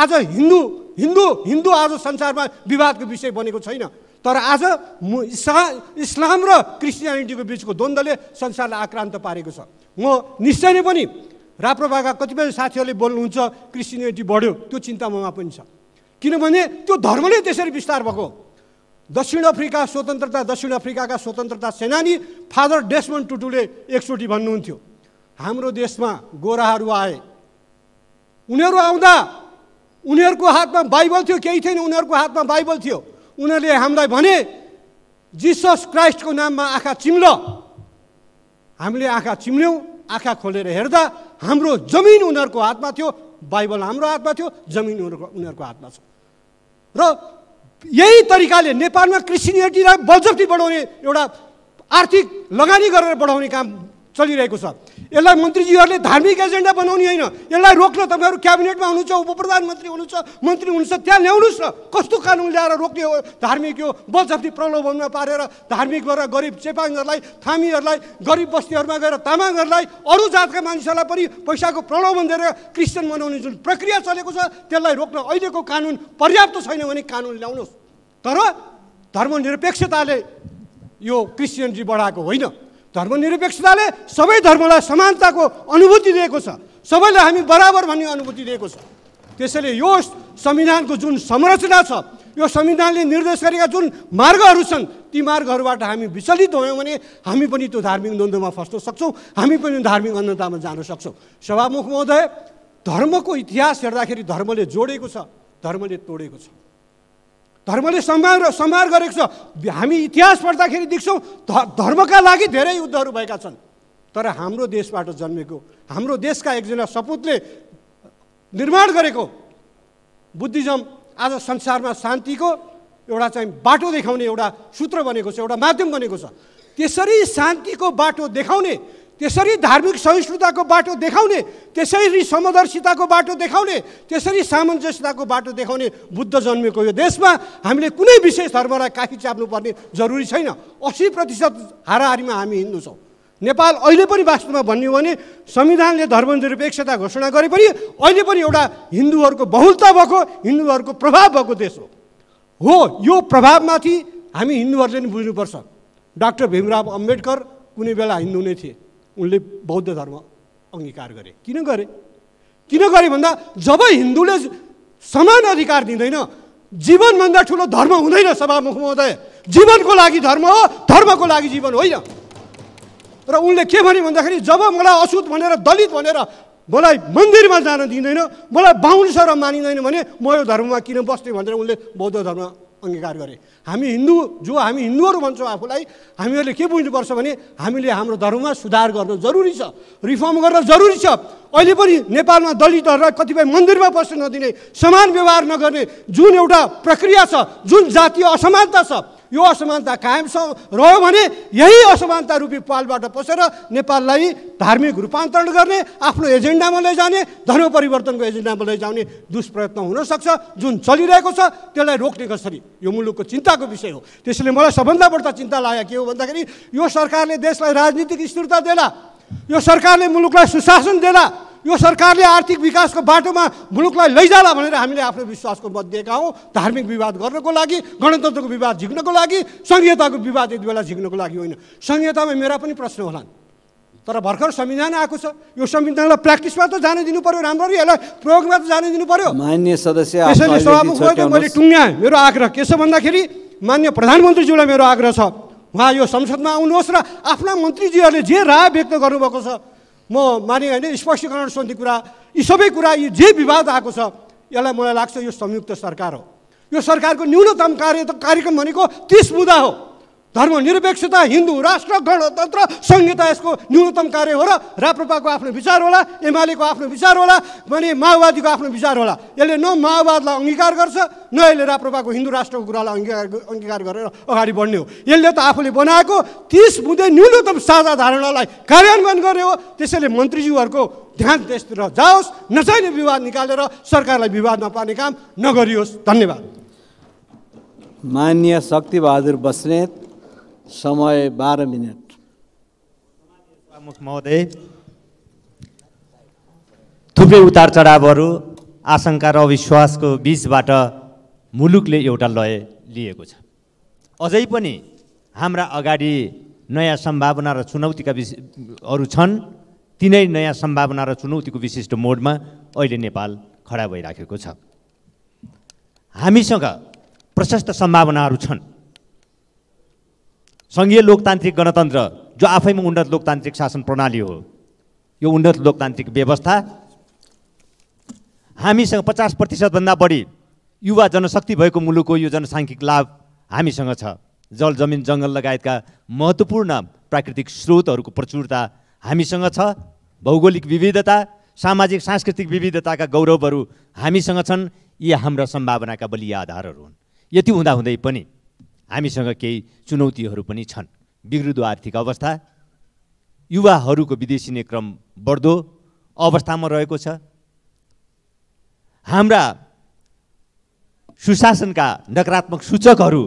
आज हिन्दू हिन्दू हिन्दू आज संसारमा विवादको विषय बनेको छैन तर आज इस्ला इस्लाम र क्रिस्टियानिटीको बिचको द्वन्द्वले संसारलाई आक्रान्त पारेको छ म निश्चय नै पनि राप्रपाका कतिपय साथीहरूले बोल्नुहुन्छ क्रिस्चियनिटी बढ्यो त्यो चिन्ता ममा पनि छ किनभने त्यो धर्मले त्यसरी विस्तार भएको दक्षिण अफ्रिका स्वतन्त्रता दक्षिण अफ्रिकाका स्वतन्त्रता सेनानी फादर डेसमन टुटुले एकचोटि भन्नुहुन्थ्यो हाम्रो देशमा गोराहरू आए उनीहरू आउँदा उनीहरूको हातमा बाइबल थियो केही थिएन उनीहरूको हातमा बाइबल थियो उनीहरूले हामीलाई भने जिसस क्राइस्टको नाममा आँखा चिम्ल हामीले आँखा चिम्ल्यौँ आँखा खोलेर हेर्दा हाम्रो जमिन उनीहरूको हातमा थियो बाइबल हाम्रो हातमा थियो जमिन उनीहरूको उनीहरूको हातमा छ र यही तरिकाले नेपालमा क्रिस्चिनियटीलाई बलजप्ती बढाउने एउटा आर्थिक लगानी गरेर बढाउने काम चलिरहेको छ यसलाई मन्त्रीजीहरूले धार्मिक एजेन्डा बनाउने होइन यसलाई रोक्न तपाईँहरू क्याबिनेटमा हुनुहुन्छ उप प्रधानमन्त्री हुनुहुन्छ मन्त्री हुनुहुन्छ त्यहाँ ल्याउनुहोस् न कस्तो कानुन ल्याएर रोक्ने हो धार्मिक यो बलजफ्ती प्रलोभनमा पारेर धार्मिक गरेर गरिब चेपाङहरूलाई थामीहरूलाई गरिब बस्तीहरूमा गएर तामाङहरूलाई अरू जातका मानिसहरूलाई पनि पैसाको प्रलोभन दिएर क्रिस्चियन बनाउने जुन प्रक्रिया चलेको छ त्यसलाई रोक्न अहिलेको कानुन पर्याप्त छैन भने कानुन ल्याउनुहोस् तर धर्मनिरपेक्षताले यो क्रिस्चियनजी बढाएको होइन धर्मनिरपेक्षताले सबै धर्मलाई समानताको अनुभूति दिएको छ सबैलाई हामी बराबर भन्ने अनुभूति दिएको छ त्यसैले यो संविधानको जुन संरचना छ यो संविधानले निर्देश गरेका जुन मार्गहरू छन् ती मार्गहरूबाट हामी विचलित भयौँ भने हामी पनि त्यो धार्मिक द्वन्द्वमा फस्न सक्छौँ हामी पनि धार्मिक अन्धतामा जान सक्छौँ सभामुख महोदय धर्मको इतिहास हेर्दाखेरि धर्मले जोडेको छ धर्मले तोडेको छ धर्मले सम्हार सम्हार गरेको छ हामी इतिहास पढ्दाखेरि देख्छौँ धर्मका लागि धेरै युद्धहरू भएका छन् तर हाम्रो देशबाट जन्मेको हाम्रो देशका एकजना सपुतले निर्माण गरेको बुद्धिज्म आज संसारमा शान्तिको एउटा चाहिँ बाटो देखाउने एउटा सूत्र बनेको छ एउटा माध्यम बनेको छ त्यसरी शान्तिको बाटो देखाउने त्यसरी धार्मिक सहिष्णुताको बाटो देखाउने त्यसरी समदर्शिताको बाटो देखाउने त्यसरी सामञ्जस्यताको बाटो देखाउने बुद्ध जन्मेको यो देशमा हामीले कुनै विशेष धर्मलाई काखी चाप्नुपर्ने जरुरी छैन अस्सी प्रतिशत हाराहारीमा हामी हिन्दू छौँ नेपाल अहिले पनि वास्तवमा भन्यो भने संविधानले धर्मनिरपेक्षता घोषणा गरे पनि अहिले पनि एउटा हिन्दूहरूको बहुलता भएको हिन्दूहरूको प्रभाव भएको देश हो हो यो प्रभावमाथि हामी हिन्दूहरूले नि बुझ्नुपर्छ डाक्टर भीमराव अम्बेडकर कुनै बेला हिन्दू नै थिए उनले बौद्ध धर्म अङ्गीकार गरे किन गरे किन गरे भन्दा जब हिन्दूले समान अधिकार दिँदैन जीवनभन्दा ठुलो धर्म हुँदैन सभामुख महोदय जीवनको लागि धर्म हो धर्मको लागि जीवन होइन र उनले के भन्यो भन्दाखेरि जब मलाई अछुत भनेर दलित भनेर मलाई मन्दिरमा जान दिँदैन मलाई बाहुन र मानिँदैन भने म यो धर्ममा किन बस्थेँ भनेर उनले बौद्ध धर्म अङ्गीकार गरे हामी हिन्दू जो हामी हिन्दूहरू भन्छौँ आफूलाई हामीहरूले के बुझ्नुपर्छ भने हामीले हाम्रो धर्ममा सुधार गर्न जरुरी छ रिफर्म गर्न जरुरी छ अहिले पनि नेपालमा दलितहरूलाई कतिपय मन्दिरमा बस्न नदिने समान व्यवहार नगर्ने जुन एउटा प्रक्रिया छ जुन जातीय असमानता छ यो असमानता कायम छ रह्यो भने यही असमानता रूपी पालबाट पसेर नेपाललाई धार्मिक रूपान्तरण गर्ने आफ्नो एजेन्डामा लैजाने धर्म परिवर्तनको एजेन्डामा लैजाने दुष्प्रयत्न हुनसक्छ जुन चलिरहेको छ त्यसलाई रोक्ने कसरी यो मुलुकको चिन्ताको विषय हो त्यसैले मलाई सबभन्दा बढ्दा चिन्ता लाग्यो के हो भन्दाखेरि यो सरकारले देशलाई राजनीतिक स्थिरता देला यो सरकारले मुलुकलाई सुशासन देला यो सरकारले आर्थिक विकासको बाटोमा मुलुकलाई लैजाला भनेर हामीले आफ्नो विश्वासको मत दिएका हौँ धार्मिक विवाद गर्नको लागि गणतन्त्रको विवाद झिक्नको लागि सङ्घीयताको विवाद यति बेला झिक्नको लागि होइन सङ्घीयतामा मेरा पनि प्रश्न होलान् तर भर्खर संविधान आएको छ यो संविधानलाई प्र्याक्टिसमा त जान दिनु पर्यो राम्ररी यसलाई प्रयोगमा त जान दिनु पर्यो मान्य सदस्य यसैले सभामुख मैले टुङ्ग्याएँ मेरो आग्रह के छ भन्दाखेरि मान्य प्रधानमन्त्रीज्यूलाई मेरो आग्रह छ उहाँ यो संसदमा आउनुहोस् र आफ्ना मन्त्रीज्यूहरूले जे राय व्यक्त गर्नुभएको छ म माने होइन स्पष्टीकरण सोध्ने कुरा यी सबै कुरा यो जे विवाद आएको छ यसलाई मलाई लाग्छ यो संयुक्त सरकार हो यो सरकारको न्यूनतम कार्य कार्यक्रम भनेको तिस बुदा हो धर्मनिरपेक्षता हिन्दू राष्ट्र गणतन्त्र संहिता यसको न्यूनतम कार्य हो र राप्रपाको आफ्नो विचार होला एमालेको आफ्नो विचार होला भने माओवादीको आफ्नो विचार होला यसले न माओवादलाई अङ्गीकार गर्छ न यसले राप्रपाको हिन्दू राष्ट्रको कुरालाई अङ्गीकार अङ्गीकार गरेर अगाडि बढ्ने हो यसले त आफूले बनाएको तिस बुँदे न्यूनतम साझा धारणालाई कार्यान्वयन गर्ने हो त्यसैले मन्त्रीज्यूहरूको ध्यान त्यसतिर जाओस् नचाहिने विवाद निकालेर सरकारलाई विवादमा पार्ने काम नगरियोस् धन्यवाद मान्य शक्तिबहादुर बस्नेत समय बाह्र मिनट महोदय थुप्रै उतार चढावहरू आशङ्का र अविश्वासको बिचबाट मुलुकले एउटा लय लिएको छ अझै पनि हाम्रा अगाडि नयाँ सम्भावना र चुनौतीका विश अरू छन् तिनै नयाँ सम्भावना र चुनौतीको विशिष्ट मोडमा अहिले नेपाल खडा भइराखेको छ हामीसँग प्रशस्त सम्भावनाहरू छन् सङ्घीय लोकतान्त्रिक गणतन्त्र जो आफैमा उन्नत लोकतान्त्रिक शासन प्रणाली हो यो उन्नत लोकतान्त्रिक व्यवस्था हामीसँग पचास प्रतिशतभन्दा बढी युवा जनशक्ति भएको मुलुकको यो जनसाङ्ख्यिक लाभ हामीसँग छ जल जमिन जङ्गल लगायतका महत्त्वपूर्ण प्राकृतिक स्रोतहरूको प्रचुरता हामीसँग छ भौगोलिक विविधता सामाजिक सांस्कृतिक विविधताका गौरवहरू हामीसँग छन् यी हाम्रा सम्भावनाका बलिया आधारहरू हुन् यति हुँदाहुँदै पनि हामीसँग केही चुनौतीहरू पनि छन् बिग्रिदो आर्थिक अवस्था युवाहरूको विदेशिने क्रम बढ्दो अवस्थामा रहेको छ हाम्रा सुशासनका नकारात्मक सूचकहरू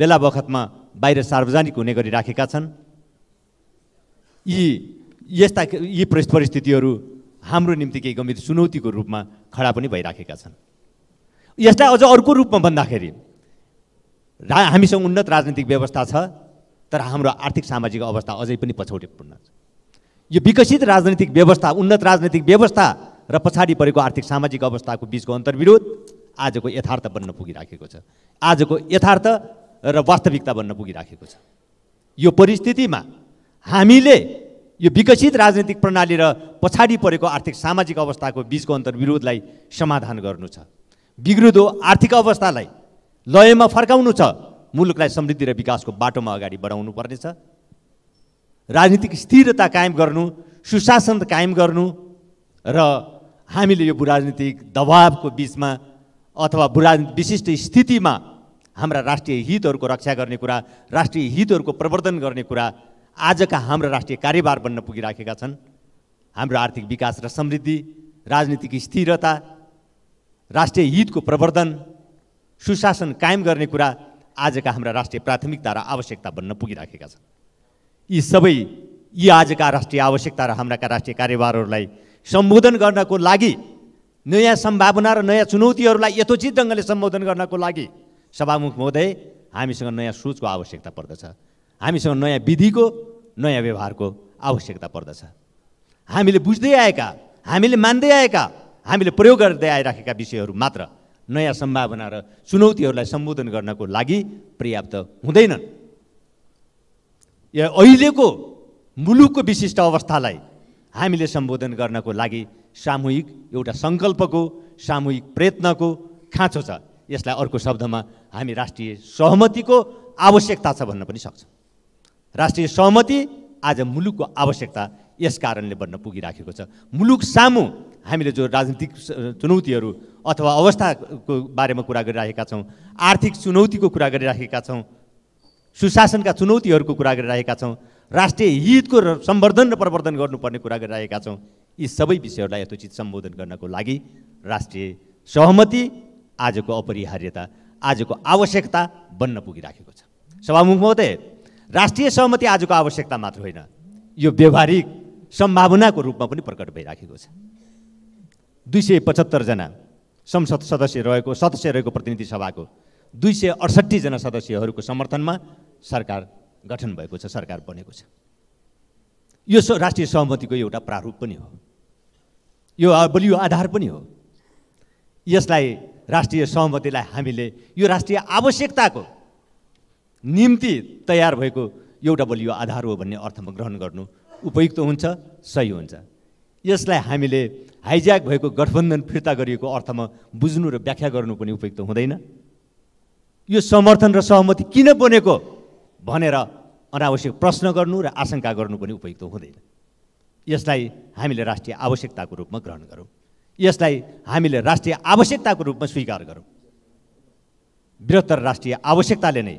बेला बखतमा बाहिर सार्वजनिक हुने गरी राखेका छन् यी यस्ता यी परिस्थितिहरू हाम्रो निम्ति केही गम्भीर चुनौतीको रूपमा खडा पनि भइराखेका छन् यसलाई अझ अर्को रूपमा भन्दाखेरि रा हामीसँग उन्नत राजनीतिक व्यवस्था छ तर हाम्रो आर्थिक सामाजिक अवस्था अझै पनि पछौटेपूर्ण छ यो विकसित राजनैतिक व्यवस्था उन्नत राजनैतिक व्यवस्था र पछाडि परेको आर्थिक सामाजिक अवस्थाको बिचको अन्तर्विरोध आजको यथार्थ बन्न पुगिराखेको छ आजको यथार्थ र वास्तविकता बन्न पुगिराखेको छ यो परिस्थितिमा हामीले यो विकसित राजनीतिक प्रणाली र पछाडि परेको आर्थिक सामाजिक अवस्थाको बिचको अन्तर्विरोधलाई समाधान गर्नु छ बिग्रुदो आर्थिक अवस्थालाई लयमा फर्काउनु छ मुलुकलाई समृद्धि र विकासको बाटोमा अगाडि बढाउनु पर्नेछ राजनीतिक स्थिरता कायम गर्नु सुशासन कायम गर्नु र हामीले यो बुराजनीतिक दबावको बिचमा अथवा बुराजनीतिक विशिष्ट स्थितिमा हाम्रा राष्ट्रिय हितहरूको रक्षा गर्ने कुरा राष्ट्रिय हितहरूको प्रवर्धन गर्ने कुरा आजका हाम्रो राष्ट्रिय कार्यभार बन्न पुगिराखेका छन् हाम्रो आर्थिक विकास र समृद्धि राजनीतिक स्थिरता राष्ट्रिय हितको प्रवर्धन सुशासन कायम गर्ने कुरा आजका हाम्रा राष्ट्रिय प्राथमिकता र आवश्यकता बन्न पुगिराखेका छन् यी सबै यी आजका राष्ट्रिय आवश्यकता र हाम्राका राष्ट्रिय कार्यभारहरूलाई सम्बोधन गर्नको लागि नयाँ सम्भावना र नयाँ चुनौतीहरूलाई यथोचित ढङ्गले सम्बोधन गर्नको लागि सभामुख महोदय हामीसँग नयाँ सोचको आवश्यकता पर्दछ हामीसँग नयाँ विधिको नयाँ व्यवहारको आवश्यकता पर्दछ हामीले बुझ्दै आएका हामीले मान्दै आएका हामीले प्रयोग गर्दै आइराखेका विषयहरू मात्र नयाँ सम्भावना र चुनौतीहरूलाई सम्बोधन गर्नको लागि पर्याप्त हुँदैनन् या अहिलेको मुलुकको विशिष्ट अवस्थालाई हामीले सम्बोधन गर्नको लागि सामूहिक एउटा सङ्कल्पको सामूहिक प्रयत्नको खाँचो छ यसलाई अर्को शब्दमा हामी राष्ट्रिय सहमतिको आवश्यकता छ भन्न पनि सक्छौँ राष्ट्रिय सहमति आज मुलुकको आवश्यकता यस कारणले बन्न पुगिराखेको छ मुलुक सामु हामीले जो राजनीतिक चुनौतीहरू अथवा अवस्थाको बारेमा कुरा गरिराखेका छौँ आर्थिक चुनौतीको कुरा गरिराखेका छौँ सुशासनका चुनौतीहरूको कुरा गरिराखेका छौँ राष्ट्रिय हितको सम्वर्धन र प्रवर्धन गर्नुपर्ने कुरा गरिरहेका छौँ यी सबै विषयहरूलाई यथोचित सम्बोधन गर्नको लागि राष्ट्रिय सहमति आजको अपरिहार्यता आजको आवश्यकता बन्न पुगिराखेको छ सभामुख महोदय राष्ट्रिय सहमति आजको आवश्यकता मात्र होइन यो व्यवहारिक सम्भावनाको रूपमा पनि प्रकट भइराखेको छ दुई सय पचहत्तरजना संसद सदस्य रहेको सदस्य रहेको प्रतिनिधि सभाको दुई सय अडसट्ठीजना सदस्यहरूको समर्थनमा सरकार गठन भएको छ सरकार बनेको छ यो राष्ट्रिय सहमतिको एउटा प्रारूप पनि हो यो बलियो आधार पनि हो यसलाई राष्ट्रिय सहमतिलाई हामीले यो राष्ट्रिय आवश्यकताको निम्ति तयार भएको एउटा बलियो आधार हो भन्ने अर्थमा ग्रहण गर्नु उपयुक्त हुन्छ सही हुन्छ यसलाई हामीले हाइज्याक भएको गठबन्धन फिर्ता गरिएको अर्थमा बुझ्नु र व्याख्या गर्नु पनि उपयुक्त हुँदैन यो समर्थन र सहमति किन बनेको भनेर अनावश्यक प्रश्न गर्नु र आशंका गर्नु पनि उपयुक्त हुँदैन यसलाई हामीले राष्ट्रिय आवश्यकताको रूपमा ग्रहण गरौँ यसलाई हामीले राष्ट्रिय आवश्यकताको रूपमा स्वीकार गरौँ बृहत्तर राष्ट्रिय आवश्यकताले नै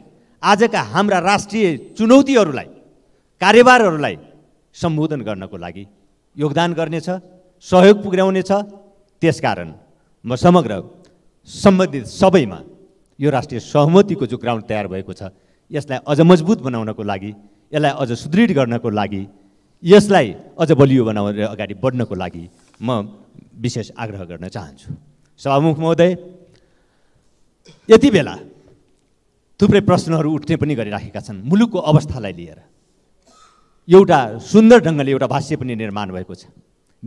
आजका हाम्रा राष्ट्रिय चुनौतीहरूलाई कार्यभारहरूलाई सम्बोधन गर्नको लागि योगदान गर्नेछ सहयोग पुर्याउनेछ त्यसकारण म समग्र सम्बन्धित सबैमा यो राष्ट्रिय सहमतिको जो ग्राउन्ड तयार भएको छ यसलाई अझ मजबुत बनाउनको लागि यसलाई अझ सुदृढ गर्नको लागि यसलाई अझ बलियो बनाउने अगाडि बढ्नको लागि म विशेष आग्रह गर्न चाहन्छु सभामुख महोदय यति बेला थुप्रै प्रश्नहरू उठ्ने पनि गरिराखेका छन् मुलुकको अवस्थालाई लिएर एउटा सुन्दर ढङ्गले एउटा भाष्य पनि निर्माण भएको छ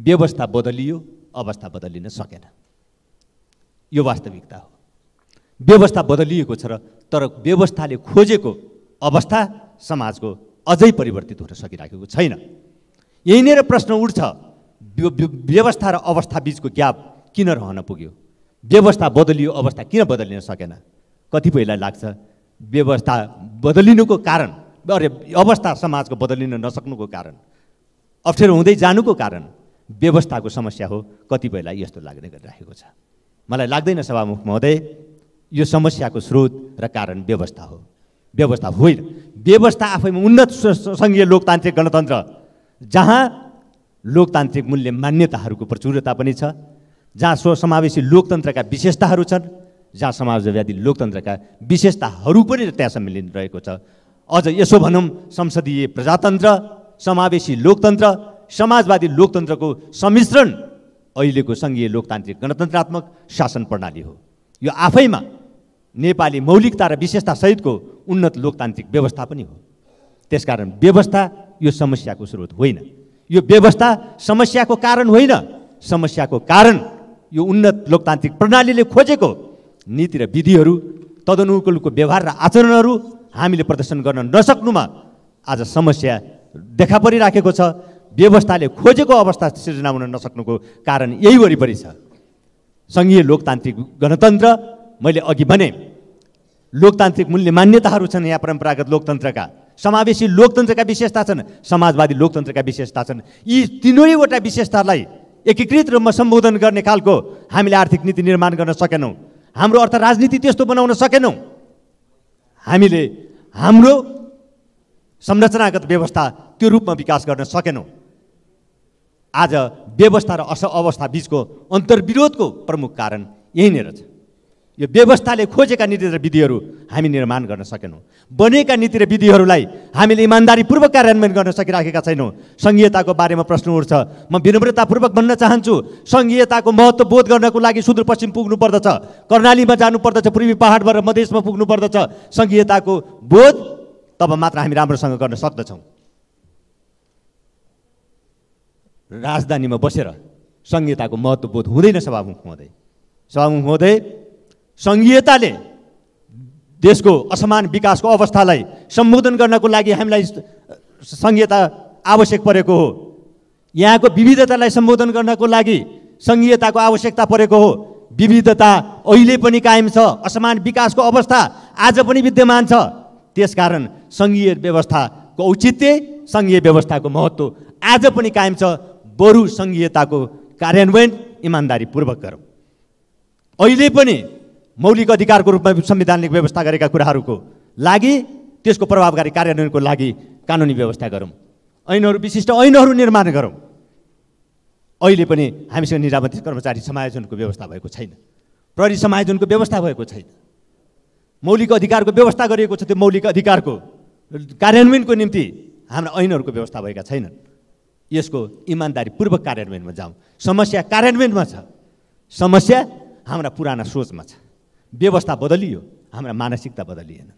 व्यवस्था बदलियो अवस्था बदलिन सकेन यो वास्तविकता हो व्यवस्था बदलिएको छ र तर व्यवस्थाले खोजेको अवस्था समाजको अझै परिवर्तित हुन सकिराखेको छैन यहीँनिर प्रश्न उठ्छ व्यवस्था र अवस्था बिचको ग्याप किन रहन पुग्यो व्यवस्था बदलियो अवस्था किन बदलिन सकेन कतिपयलाई लाग्छ व्यवस्था बदलिनुको कारण अरे अवस्था समाजको बदलिन नसक्नुको कारण अप्ठ्यारो हुँदै जानुको कारण व्यवस्थाको समस्या हो कतिपयलाई यस्तो लाग्ने गरिराखेको छ मलाई लाग्दैन सभामुख महोदय यो समस्याको स्रोत र कारण व्यवस्था हो व्यवस्था होइन व्यवस्था आफैमा उन्नत सङ्घीय लोकतान्त्रिक गणतन्त्र जहाँ लोकतान्त्रिक मूल्य मान्यताहरूको प्रचुरता पनि छ जहाँ स्वसमावेशी लोकतन्त्रका विशेषताहरू छन् जहाँ समाजवादी लोकतन्त्रका विशेषताहरू पनि त्यहाँ सम्मिलित रहेको छ अझ यसो भनौँ संसदीय प्रजातन्त्र समावेशी लोकतन्त्र समाजवादी लोकतन्त्रको सम्मिश्रण अहिलेको सङ्घीय लोकतान्त्रिक गणतन्त्रात्मक शासन प्रणाली हो यो आफैमा नेपाली मौलिकता र विशेषतासहितको उन्नत लोकतान्त्रिक व्यवस्था पनि हो त्यसकारण व्यवस्था यो समस्याको स्रोत होइन यो व्यवस्था समस्याको कारण होइन समस्याको कारण यो उन्नत लोकतान्त्रिक प्रणालीले खोजेको नीति र विधिहरू तदनुकूलको व्यवहार र आचरणहरू हामीले प्रदर्शन गर्न नसक्नुमा आज समस्या देखा परिराखेको छ व्यवस्थाले खोजेको अवस्था सिर्जना हुन नसक्नुको कारण यही वरिपरि छ सङ्घीय लोकतान्त्रिक गणतन्त्र मैले अघि भने लोकतान्त्रिक मूल्य मान्यताहरू छन् यहाँ परम्परागत लोकतन्त्रका समावेशी लोकतन्त्रका विशेषता छन् समाजवादी लोकतन्त्रका विशेषता छन् यी तिनैवटा विशेषतालाई एकीकृत रूपमा सम्बोधन गर्ने खालको हामीले आर्थिक नीति निर्माण गर्न सकेनौँ हाम्रो अर्थ राजनीति त्यस्तो बनाउन सकेनौँ हामीले हाम्रो संरचनागत व्यवस्था त्यो रूपमा विकास गर्न सकेनौँ आज व्यवस्था र अस अवस्था बिचको अन्तर्विरोधको प्रमुख कारण यहीँनिर छ यो व्यवस्थाले खोजेका नीति र विधिहरू हामी निर्माण गर्न सकेनौँ बनेका नीति र विधिहरूलाई हामीले इमान्दारीपूर्वक कार्यान्वयन गर्न सकिराखेका छैनौँ सङ्घीयताको बारेमा प्रश्न उठ्छ म विनम्रतापूर्वक भन्न चाहन्छु सङ्घीयताको महत्त्व बोध गर्नको लागि सुदूरपश्चिम पुग्नुपर्दछ कर्णालीमा जानुपर्दछ पूर्वी पहाडबाट मधेसमा पुग्नुपर्दछ सङ्घीयताको बोध तब मात्र हामी राम्रोसँग गर्न सक्दछौँ राजधानीमा बसेर सङ्घीयताको महत्त्व बोध हुँदैन सभामुख हुँदै सभामुख हुँदै सङ्घीयताले देशको असमान विकासको अवस्थालाई सम्बोधन गर्नको लागि हामीलाई सङ्घीयता आवश्यक परेको हो यहाँको विविधतालाई सम्बोधन गर्नको लागि सङ्घीयताको आवश्यकता परेको हो विविधता अहिले पनि कायम छ असमान विकासको अवस्था आज पनि विद्यमान छ त्यसकारण सङ्घीय व्यवस्थाको औचित्य सङ्घीय व्यवस्थाको महत्त्व आज पनि कायम छ बरु सङ्घीयताको कार्यान्वयन इमान्दारीपूर्वक गरौँ अहिले पनि मौलिक अधिकारको रूपमा संविधानले व्यवस्था गरेका कुराहरूको लागि त्यसको प्रभावकारी कार्यान्वयनको लागि कानुनी व्यवस्था गरौँ ऐनहरू विशिष्ट ऐनहरू निर्माण गरौँ अहिले पनि हामीसँग निरामती कर्मचारी समायोजनको व्यवस्था भएको छैन प्रहरी समायोजनको व्यवस्था भएको छैन मौलिक अधिकारको व्यवस्था गरिएको छ त्यो मौलिक अधिकारको कार्यान्वयनको निम्ति हाम्रा ऐनहरूको व्यवस्था भएका छैनन् यसको इमान्दारीपूर्वक कार्यान्वयनमा जाउँ समस्या कार्यान्वयनमा छ समस्या हाम्रा पुराना सोचमा छ व्यवस्था बदलियो हाम्रा मानसिकता बदलिएन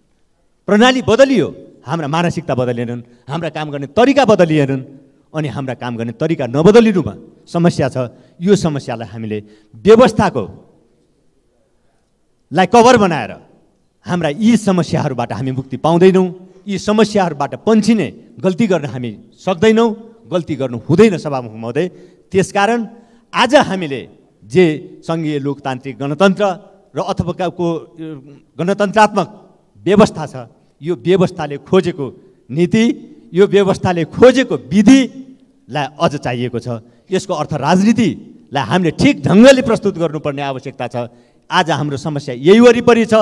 प्रणाली बदलियो हाम्रा मानसिकता बदलिएनन् हाम्रा काम गर्ने तरिका बदलिएनन् अनि हाम्रा काम गर्ने तरिका नबदलिनुमा समस्या छ यो समस्यालाई हामीले व्यवस्थाको लाई कभर बनाएर हाम्रा यी समस्याहरूबाट हामी मुक्ति पाउँदैनौँ यी समस्याहरूबाट पन्छिने गल्ती गर्न हामी सक्दैनौँ गल्ती गर्नु हुँदैन सभामुख महोदय त्यसकारण आज हामीले जे सङ्घीय लोकतान्त्रिक गणतन्त्र र अथवाको गणतन्त्रात्मक व्यवस्था छ यो व्यवस्थाले खोजेको नीति यो व्यवस्थाले खोजेको विधिलाई अझ चाहिएको छ यसको अर्थ राजनीतिलाई हामीले ठिक ढङ्गले प्रस्तुत गर्नुपर्ने आवश्यकता छ आज हाम्रो समस्या यही वरिपरि छ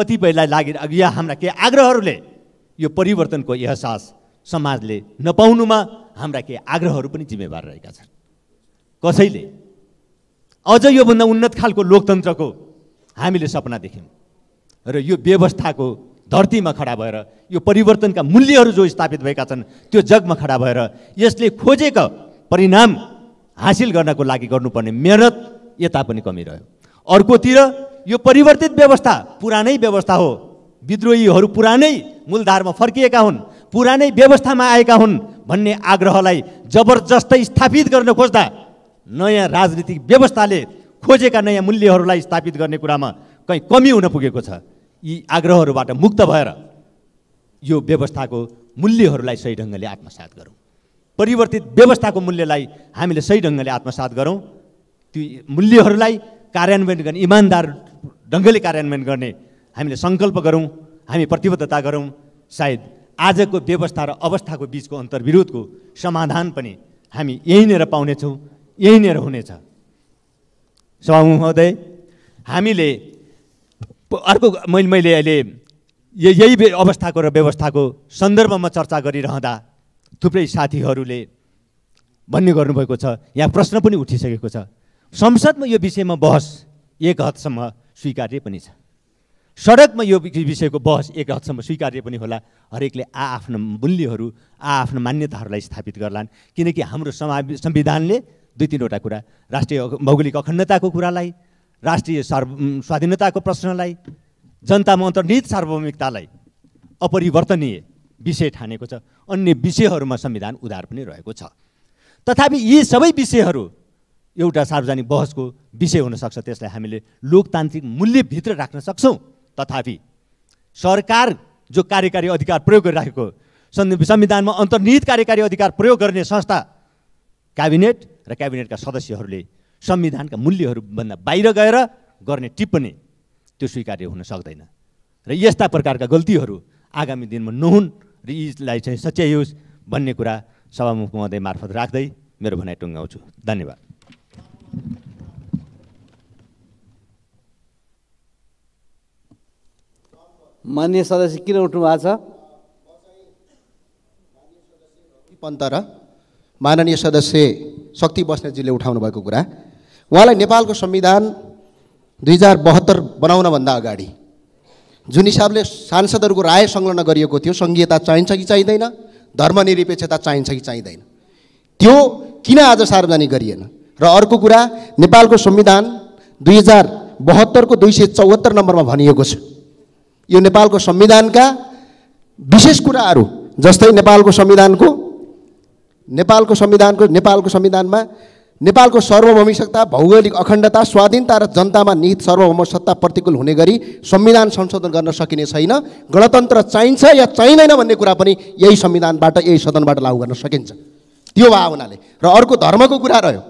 कतिपयलाई लागि या हाम्रा केही आग्रहहरूले यो परिवर्तनको एहसास समाजले नपाउनुमा हाम्रा केही आग्रहहरू पनि जिम्मेवार रहेका छन् कसैले अझ योभन्दा उन्नत खालको लोकतन्त्रको हामीले सपना देख्यौँ र यो व्यवस्थाको धरतीमा खडा भएर यो परिवर्तनका मूल्यहरू जो स्थापित भएका छन् त्यो जगमा खडा भएर यसले खोजेका परिणाम हासिल गर्नको लागि गर्नुपर्ने मेहनत यता पनि कमी रह्यो अर्कोतिर यो परिवर्तित व्यवस्था पुरानै व्यवस्था हो विद्रोहीहरू पुरानै मूलधारमा फर्किएका हुन् पुरानै व्यवस्थामा आएका हुन् भन्ने आग्रहलाई जबरजस्तै स्थापित गर्न खोज्दा नयाँ राजनीतिक व्यवस्थाले खोजेका नयाँ मूल्यहरूलाई स्थापित गर्ने कुरामा कहीँ कमी हुन पुगेको छ यी आग्रहहरूबाट मुक्त भएर यो व्यवस्थाको मूल्यहरूलाई सही ढङ्गले आत्मसात गरौँ परिवर्तित व्यवस्थाको मूल्यलाई हामीले सही ढङ्गले आत्मसात गरौँ ती मूल्यहरूलाई कार्यान्वयन गर्ने इमान्दार ढङ्गले कार्यान्वयन गर्ने हामीले सङ्कल्प गरौँ हामी प्रतिबद्धता गरौँ सायद आजको व्यवस्था र अवस्थाको बिचको अन्तर्विरोधको समाधान पनि हामी यहीँनिर पाउनेछौँ यहीँनिर हुनेछ सभामुख हामीले अर्को मैले मैले अहिले यही अवस्थाको र व्यवस्थाको सन्दर्भमा चर्चा गरिरहँदा थुप्रै साथीहरूले भन्ने गर्नुभएको छ यहाँ प्रश्न पनि उठिसकेको छ संसदमा यो विषयमा बहस एक हदसम्म स्वीकार्य पनि छ सडकमा यो विषयको बहस एक हदसम्म स्वीकार्य पनि होला हरेकले आ आफ्नो मूल्यहरू आफ्नो मान्यताहरूलाई स्थापित गर्लान् किनकि हाम्रो समा संविधानले दुई तिनवटा कुरा राष्ट्रिय भौगोलिक अखण्डताको कुरालाई राष्ट्रिय सार्व स्वाधीनताको प्रश्नलाई जनतामा अन्तर्निहित सार्वभौमिकतालाई अपरिवर्तनीय विषय ठानेको छ अन्य विषयहरूमा संविधान उधार पनि रहेको छ तथापि यी सबै विषयहरू एउटा सार्वजनिक बहसको विषय हुनसक्छ त्यसलाई हामीले लोकतान्त्रिक मूल्यभित्र राख्न सक्छौँ तथापि सरकार जो कार्यकारी अधिकार प्रयोग गरिराखेको संविधानमा अन्तर्निहित कार्यकारी अधिकार प्रयोग गर्ने संस्था क्याबिनेट र क्याबिनेटका सदस्यहरूले संविधानका मूल्यहरूभन्दा बाहिर गएर गर्ने टिप्पणी त्यो स्वीकार्य हुन सक्दैन र यस्ता प्रकारका गल्तीहरू आगामी दिनमा नहुन् र यीलाई चाहिँ सच्याइयोस् भन्ने कुरा सभामुख महोदय मार्फत राख्दै मेरो भनाइ टुङ्गाउँछु धन्यवाद मान्य सदस्य किन उठ्नु भएको छ पन्तरा माननीय सदस्य शक्ति बस्नेजीले उठाउनु भएको कुरा उहाँलाई नेपालको संविधान दुई हजार बहत्तर बनाउनभन्दा अगाडि जुन हिसाबले सांसदहरूको राय संलग्न गरिएको थियो सङ्घीयता चाहिन्छ कि चाहिँदैन धर्मनिरपेक्षता चाहिन्छ कि चाहिँदैन त्यो किन आज सार्वजनिक गरिएन र अर्को कुरा नेपालको संविधान दुई हजार बहत्तरको दुई सय चौहत्तर नम्बरमा भनिएको छ यो नेपालको संविधानका विशेष कुराहरू जस्तै नेपालको संविधानको नेपालको संविधानको नेपालको संविधानमा नेपालको सार्वभौमिकता भौगोलिक अखण्डता स्वाधीनता र जनतामा निहित सार्वभौम सत्ता प्रतिकूल हुने गरी संविधान संशोधन गर्न सकिने छैन गणतन्त्र चाहिन्छ या चाहिँदैन भन्ने कुरा पनि यही संविधानबाट यही सदनबाट लागू गर्न सकिन्छ त्यो भावनाले हुनाले र अर्को धर्मको कुरा रह्यो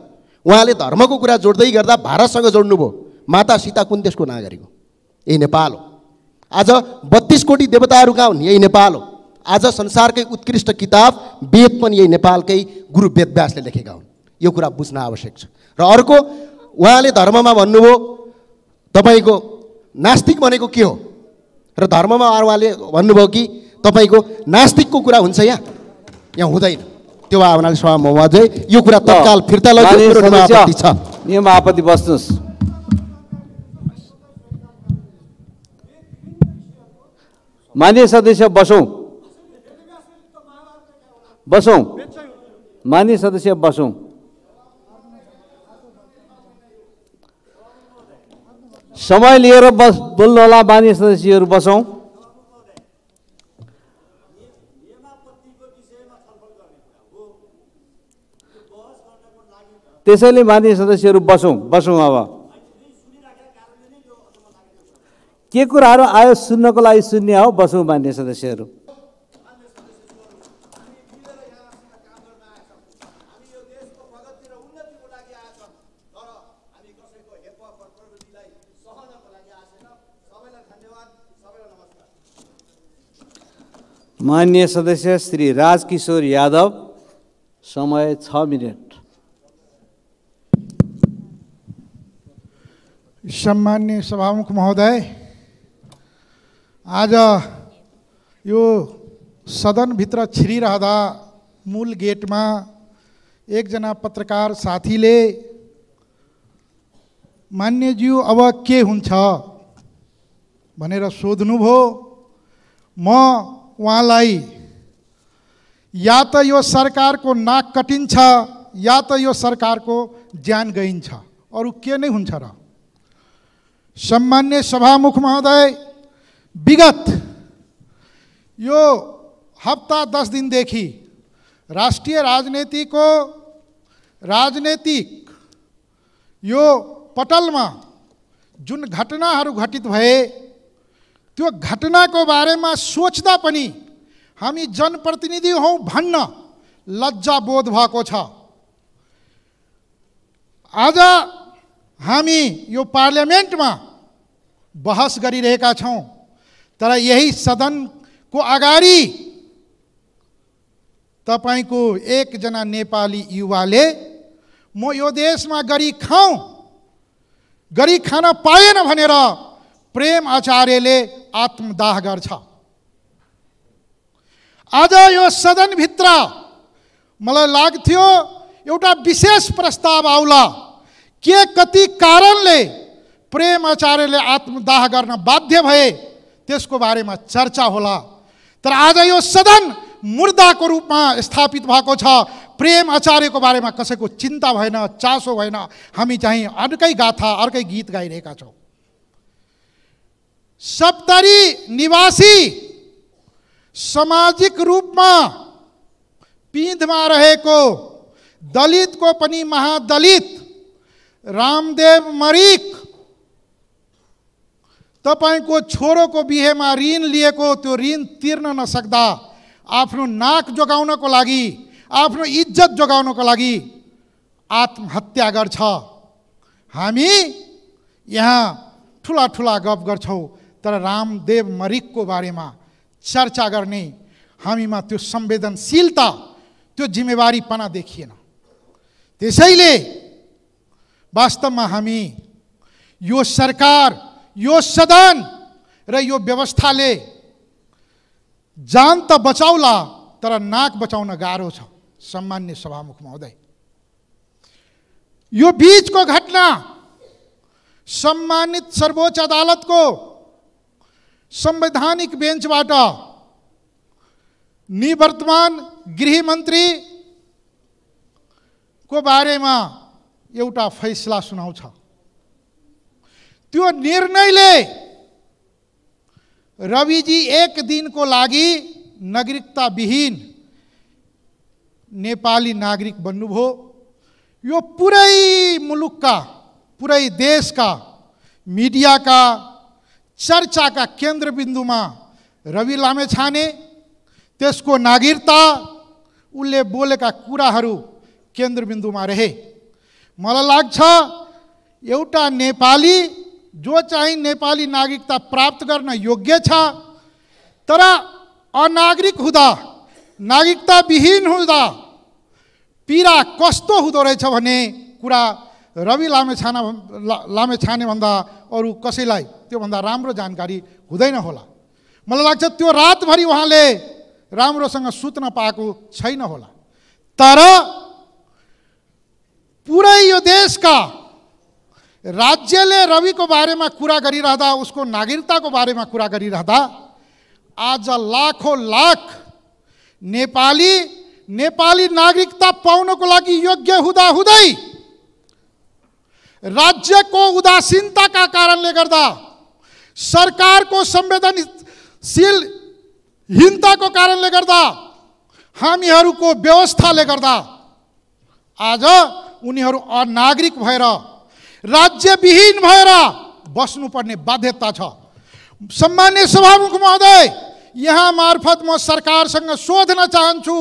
उहाँले धर्मको कुरा जोड्दै गर्दा भारतसँग जोड्नुभयो माता सीता कुन देशको नागरिक हो यही नेपाल हो आज बत्तिस कोटी देवताहरू कहाँ हुन् यही नेपाल हो आज संसारकै उत्कृष्ट किताब वेद पनि यही नेपालकै गुरु वेदव्यासले लेखेका हुन् यो कुरा बुझ्न आवश्यक छ र अर्को उहाँले धर्ममा भन्नुभयो तपाईँको नास्तिक भनेको के हो र धर्ममा उहाँले भन्नुभयो कि तपाईँको नास्तिकको कुरा हुन्छ यहाँ यहाँ हुँदैन त्यो भावनाले स्वामी यो कुरा तत्काल फिर्ता छ नियम आपत्ति बस्नुहोस् मान्य सदस्य बसौँ बसौँ मान्य सदस्य बसौँ समय लिएर बस होला मान्य सदस्यहरू बसौँ त्यसैले मान्य सदस्यहरू बसौँ बसौँ अब के कुराहरू आयो सुन्नको लागि सुन्ने हो बसौँ मान्य सदस्यहरू मान्य सदस्य श्री राजकिशोर यादव समय छ मिनट सम्मान्य सभामुख महोदय आज यो सदनभित्र छिरिरहँदा मूल गेटमा एकजना पत्रकार साथीले मान्यज्यू अब के हुन्छ भनेर सोध्नुभयो म उहाँलाई या त यो सरकारको नाक कटिन्छ या त यो सरकारको ज्यान गइन्छ अरू के नै हुन्छ र सम्मान्य सभामुख महोदय विगत यो हप्ता दस दिनदेखि राष्ट्रिय राजनीतिको राजनीतिक यो पटलमा जुन घटनाहरू घटित भए त्यो घटनाको बारेमा सोच्दा पनि हामी जनप्रतिनिधि हौँ भन्न लज्जाबोध भएको छ आज हामी यो पार्लियामेन्टमा बहस गरिरहेका छौँ तर यही सदनको अगाडि तपाईँको एकजना नेपाली युवाले म यो देशमा गरी खाउँ गरी खान पाएन भनेर प्रेम आचार्यले आत्मदाह गर्छ आज यो सदनभित्र मलाई लाग्थ्यो एउटा विशेष प्रस्ताव आउला के कति कारणले प्रेम आचार्यले आत्मदाह गर्न बाध्य भए त्यसको बारेमा चर्चा होला तर आज यो सदन मुर्दाको रूपमा स्थापित भएको छ प्रेम आचार्यको बारेमा कसैको चिन्ता भएन चासो भएन हामी चाहिँ अर्कै गाथा अर्कै गीत गाइरहेका छौँ सप्तरी निवासी सामाजिक रूपमा पिँधमा रहेको दलितको पनि महादलित रामदेव मरिक तपाईँको छोरोको बिहेमा ऋण लिएको त्यो ऋण तिर्न नसक्दा आफ्नो नाक जोगाउनको लागि आफ्नो इज्जत जोगाउनको लागि आत्महत्या गर्छ हामी यहाँ ठुला ठुला गफ गर्छौँ तर रामदेव मरिकको बारेमा चर्चा गर्ने हामीमा त्यो संवेदनशीलता त्यो जिम्मेवारीपना देखिएन त्यसैले वास्तवमा हामी यो सरकार यो सदन र यो व्यवस्थाले जान त बचाउला तर नाक बचाउन गाह्रो छ सामान्य सभामुख महोदय यो बिचको घटना सम्मानित सर्वोच्च अदालतको संवैधानिक बेन्चबाट निवर्तमान गृहमन्त्रीको बारेमा एउटा फैसला सुनाउँछ त्यो निर्णयले रविजी एक दिनको लागि नागरिकता विहीन नेपाली नागरिक बन्नुभयो यो पुरै मुलुकका पुरै देशका मिडियाका चर्चाका केन्द्रबिन्दुमा रवि लामेछाने त्यसको नागरिकता उसले बोलेका कुराहरू केन्द्रबिन्दुमा रहे मलाई लाग्छ एउटा नेपाली जो चाहिँ नेपाली नागरिकता प्राप्त गर्न योग्य छ तर अनागरिक हुँदा नागरिकता विहीन हुँदा पीडा कस्तो हुँदो रहेछ भन्ने कुरा रवि लामेछाना लामेछाने भन्दा अरू कसैलाई त्योभन्दा राम्रो जानकारी हुँदैन होला मलाई लाग्छ त्यो रातभरि उहाँले राम्रोसँग सुत्न पाएको छैन होला तर पुरै यो देशका राज्यले रविको बारेमा कुरा गरिरहँदा उसको नागरिकताको बारेमा कुरा गरिरहँदा आज लाखौँ लाख नेपाली नेपाली नागरिकता पाउनको लागि योग्य हुँदा हुँदै राज्यको उदासीनताका कारणले गर्दा सरकारको संवेदनशीलहीनताको कारणले गर्दा हामीहरूको व्यवस्थाले गर्दा आज उनीहरू अनागरिक भएर राज्यविहीन भएर बस्नुपर्ने बाध्यता छ सम्मान्य सभामुख महोदय यहाँ मार्फत म सरकारसँग सोध्न चाहन्छु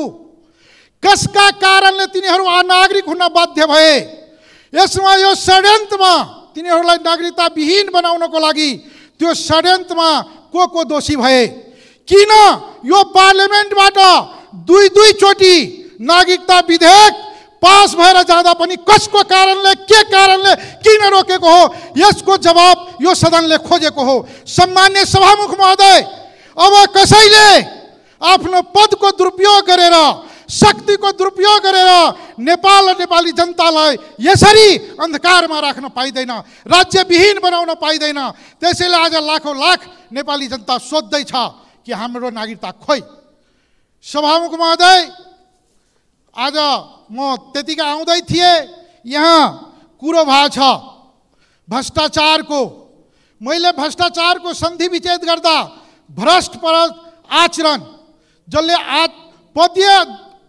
कसका कारणले तिनीहरू अनागरिक हुन बाध्य भए यसमा यो षड्यन्त्रमा तिनीहरूलाई नागरिकता विहीन बनाउनको लागि त्यो षड्यन्त्रमा को को दोषी भए किन यो पार्लियामेन्टबाट दुई दुई दुईचोटि नागरिकता विधेयक पास भएर जाँदा पनि कसको कारणले के कारणले किन रोकेको हो यसको जवाब यो सदनले खोजेको हो सम्मान्य सभामुख महोदय अब कसैले आफ्नो पदको दुरुपयोग गरेर शक्तिको दुरुपयोग गरेर नेपाल र नेपाली जनतालाई यसरी अन्धकारमा राख्न पाइँदैन राज्यविहीन बनाउन पाइँदैन त्यसैले आज लाखौँ लाख नेपाली जनता सोध्दैछ कि हाम्रो नागरिकता खोइ सभामुख महोदय आज म त्यतिकै आउँदै थिएँ यहाँ कुरो भएको छ भ्रष्टाचारको मैले भ्रष्टाचारको सन्धि विच्छेद गर्दा भ्रष्ट पर आचरण जसले आ पदीय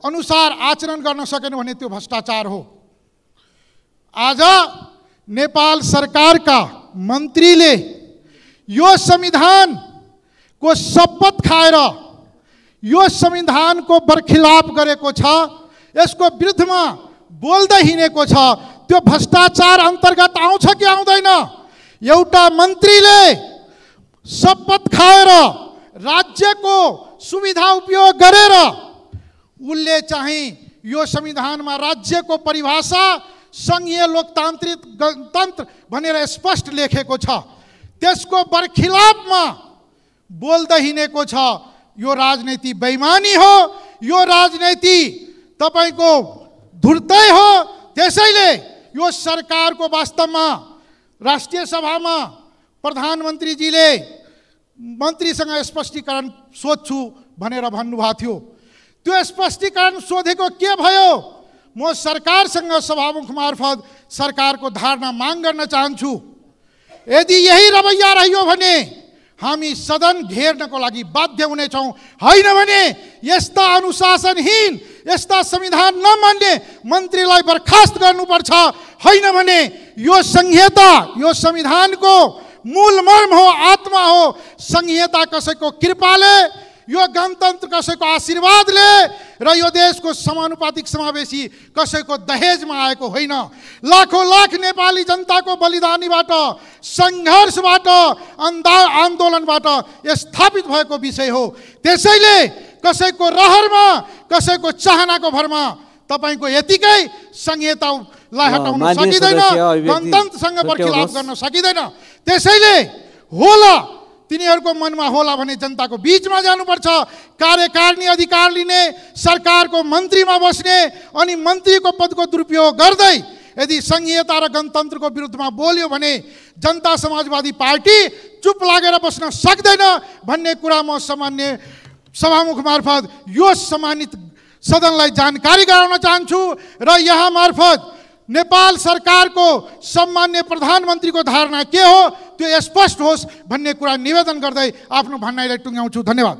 अनुसार आचरण गर्न सकेन भने त्यो भ्रष्टाचार हो आज नेपाल सरकारका मन्त्रीले यो संविधानको शपथ खाएर यो संविधानको बर्खिलाप गरेको छ यसको विरुद्धमा बोल्दै हिँडेको छ त्यो भ्रष्टाचार अन्तर्गत आउँछ कि आउँदैन एउटा मन्त्रीले शपथ खाएर राज्यको सुविधा उपयोग गरेर उसले चाहिँ यो संविधानमा राज्यको परिभाषा सङ्घीय लोकतान्त्रिक गणतन्त्र भनेर स्पष्ट लेखेको छ त्यसको बरखिलापमा बोल्दै हिँडेको छ यो राजनीति बेइमानी हो यो राजनीति तपाईँको धुर्तै हो त्यसैले यो सरकारको वास्तवमा राष्ट्रिय सभामा प्रधानमन्त्रीजीले मन्त्रीसँग स्पष्टीकरण सोध्छु भनेर भन्नुभएको थियो त्यो स्पष्टीकरण सोधेको के भयो म सरकारसँग सभामुख मार्फत सरकारको धारणा माग गर्न चाहन्छु यदि यही रवैया रह्यो भने हामी सदन घेर्नको लागि बाध्य हुनेछौँ होइन भने यस्ता अनुशासनहीन यस्ता संविधान नमान्ने मन्त्रीलाई बर्खास्त गर्नुपर्छ होइन भने यो संहिता यो संविधानको मूल मर्म हो आत्मा हो संहिता कसैको कृपाले यो गणतन्त्र कसैको आशीर्वादले र यो देशको समानुपातिक समावेशी कसैको दहेजमा आएको होइन लाखौँ लाख नेपाली जनताको बलिदानीबाट सङ्घर्षबाट अन्धा आन्दोलनबाट स्थापित भएको विषय हो त्यसैले कसैको रहरमा कसैको चाहनाको भरमा तपाईँको यतिकै संहितालाई हटाउन सकिँदैन गणतन्त्रसँग बर्खिलाप गर्न सकिँदैन त्यसैले होला तिनीहरूको मनमा होला भने जनताको बिचमा जानुपर्छ कार्यकारिणी अधिकार लिने सरकारको मन्त्रीमा बस्ने अनि मन्त्रीको पदको दुरुपयोग गर्दै यदि सङ्घीयता र गणतन्त्रको विरुद्धमा बोल्यो भने जनता समाजवादी पार्टी चुप लागेर बस्न सक्दैन भन्ने कुरा म सामान्य सभामुख मार्फत यो सम्मानित सदनलाई जानकारी गराउन चाहन्छु र यहाँ मार्फत नेपाल सरकारको सम्मान्य प्रधानमन्त्रीको धारणा के हो त्यो स्पष्ट होस् भन्ने कुरा निवेदन गर्दै आफ्नो भन्नाइलाई टुङ्ग्याउँछु धन्यवाद